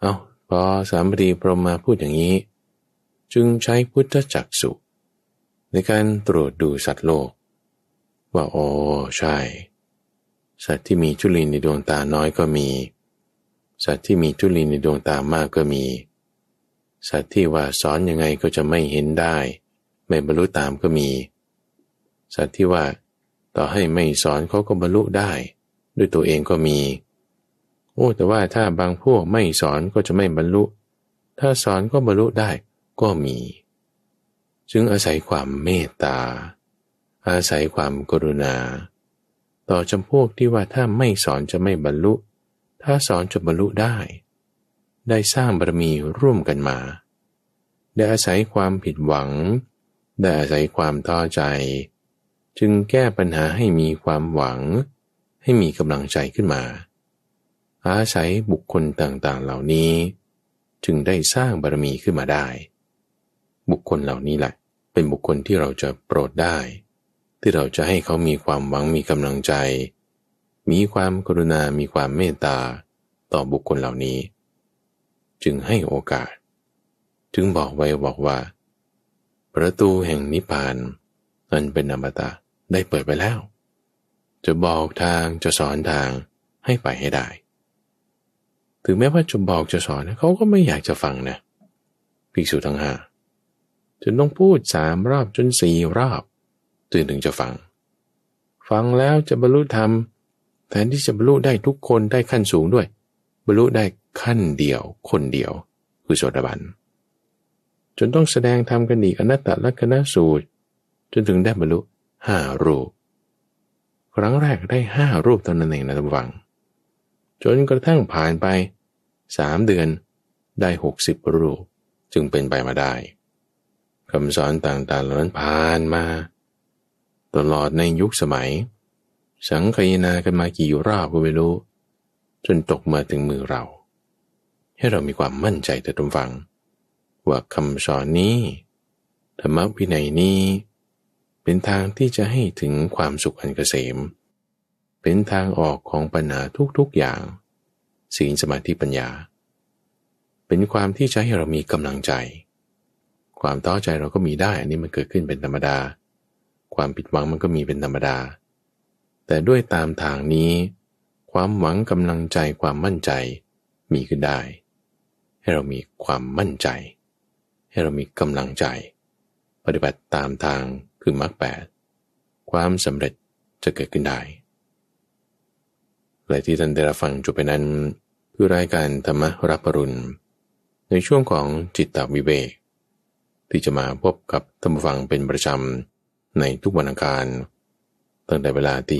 เอา้า พอสามปีพรมมาพูดอย่างนี้ จึงใช้พุทธจักสุในการตรวจดูสัตว์โลก ว่าโอ้ใช่ สัตว์ที่มีจุลินในดวงตาน้อยก็มี สัตว์ที่มีจุลินในดวงตามากก็มี สัตว์ที่ว่าสอนยังไงก็จะไม่เห็นได้ไม่บรรลุตามก็มี สัตว์ที่ว่าต่อให้ไม่สอนเขาก็บรรลุได้ด้วยตัวเองก็มี โอ้แต่ว่าถ้าบางพวกไม่สอนก็จะไม่บรรลุ ถ้าสอนก็บรรลุได้ก็มี จึงอาศัยความเมตตา อาศัยความกรุณา ต่อจำพวกที่ว่าถ้าไม่สอนจะไม่บรรลุ ถ้าสอนจะบรรลุได้ ได้สร้างบารมีร่วมกันมา ได้อาศัยความผิดหวัง ได้อาศัยความท้อใจจึงแก้ปัญหาให้มีความหวัง ให้มีกำลังใจขึ้นมา อาศัยบุคคลต่างๆ เหล่านี้ จึงได้สร้างบารมีขึ้นมาได้ บุคคลเหล่านี้แหละเป็นบุคคลที่เราจะโปรดได้ ที่เราจะให้เขามีความหวังมีกำลังใจ มีความกรุณา มีความเมตตาต่อบุคคลเหล่านี้ จึงให้โอกาส ถึงบอกไว้บอกว่า ประตูแห่งนิพพานนันเป็นนามตาได้เปิดไปแล้ว จะบอกทางจะสอนทางให้ไปให้ได้ ถึงแม้ว่าจะบอกจะสอนเขาก็ไม่อยากจะฟังนะภิกษุทั้งห้าจนต้องพูดสามรอบจนสี่รอบตื่นถึงจะฟัง ฟังแล้วจะบรรลุธรรมแทนที่จะบรรลุได้ทุกคนได้ขั้นสูงด้วย บรรลุได้ขั้นเดียวคนเดียวคือโสดาบันจนต้องแสดงธรรมกันอีกอนัตตลกนสูตร จนถึงได้บรรลุห้ารูป ครั้งแรกได้ห้ารูปเท่านั้นเองนะท่านฟัง จนกระทั่งผ่านไปสามเดือนได้หกสิบรูปจึงเป็นไปมาได้คำสอนต่างๆเหล่านั้นผ่านมา ตลอดในยุคสมัย สังคยนากันมากี่รอบก็ไม่รู้ จนตกมาถึงมือเรา ให้เรามีความมั่นใจแต่ตรงฟัง ว่าคำสอนนี้ธรรมวินัยนี้เป็นทางที่จะให้ถึงความสุขอันเกษม เป็นทางออกของปัญหาทุกๆอย่างศีลสมาธิปัญญา เป็นความที่จะให้เรามีกำลังใจ ความท้อใจเราก็มีได้ อันนี้ มันเกิดขึ้นเป็นธรรมดา ความผิดหวังมันก็มีเป็นธรรมดา แต่ด้วยตามทางนี้ ความหวังกำลังใจความมั่นใจมีขึ้นได้ ให้เรามีความมั่นใจ ให้เรามีกำลังใจ ปฏิบัติตามทางคือมรรคแปด ความสำเร็จจะเกิดขึ้นได้และที่ท่านได้รับฟังจบไปนั้นคือรายการธรรมรับปรุณ ในช่วงของจิตตวิเวกที่จะมาพบกับธรรมฟังเป็นประจำในทุกวันอังคาร ตั้งแต่เวลาตี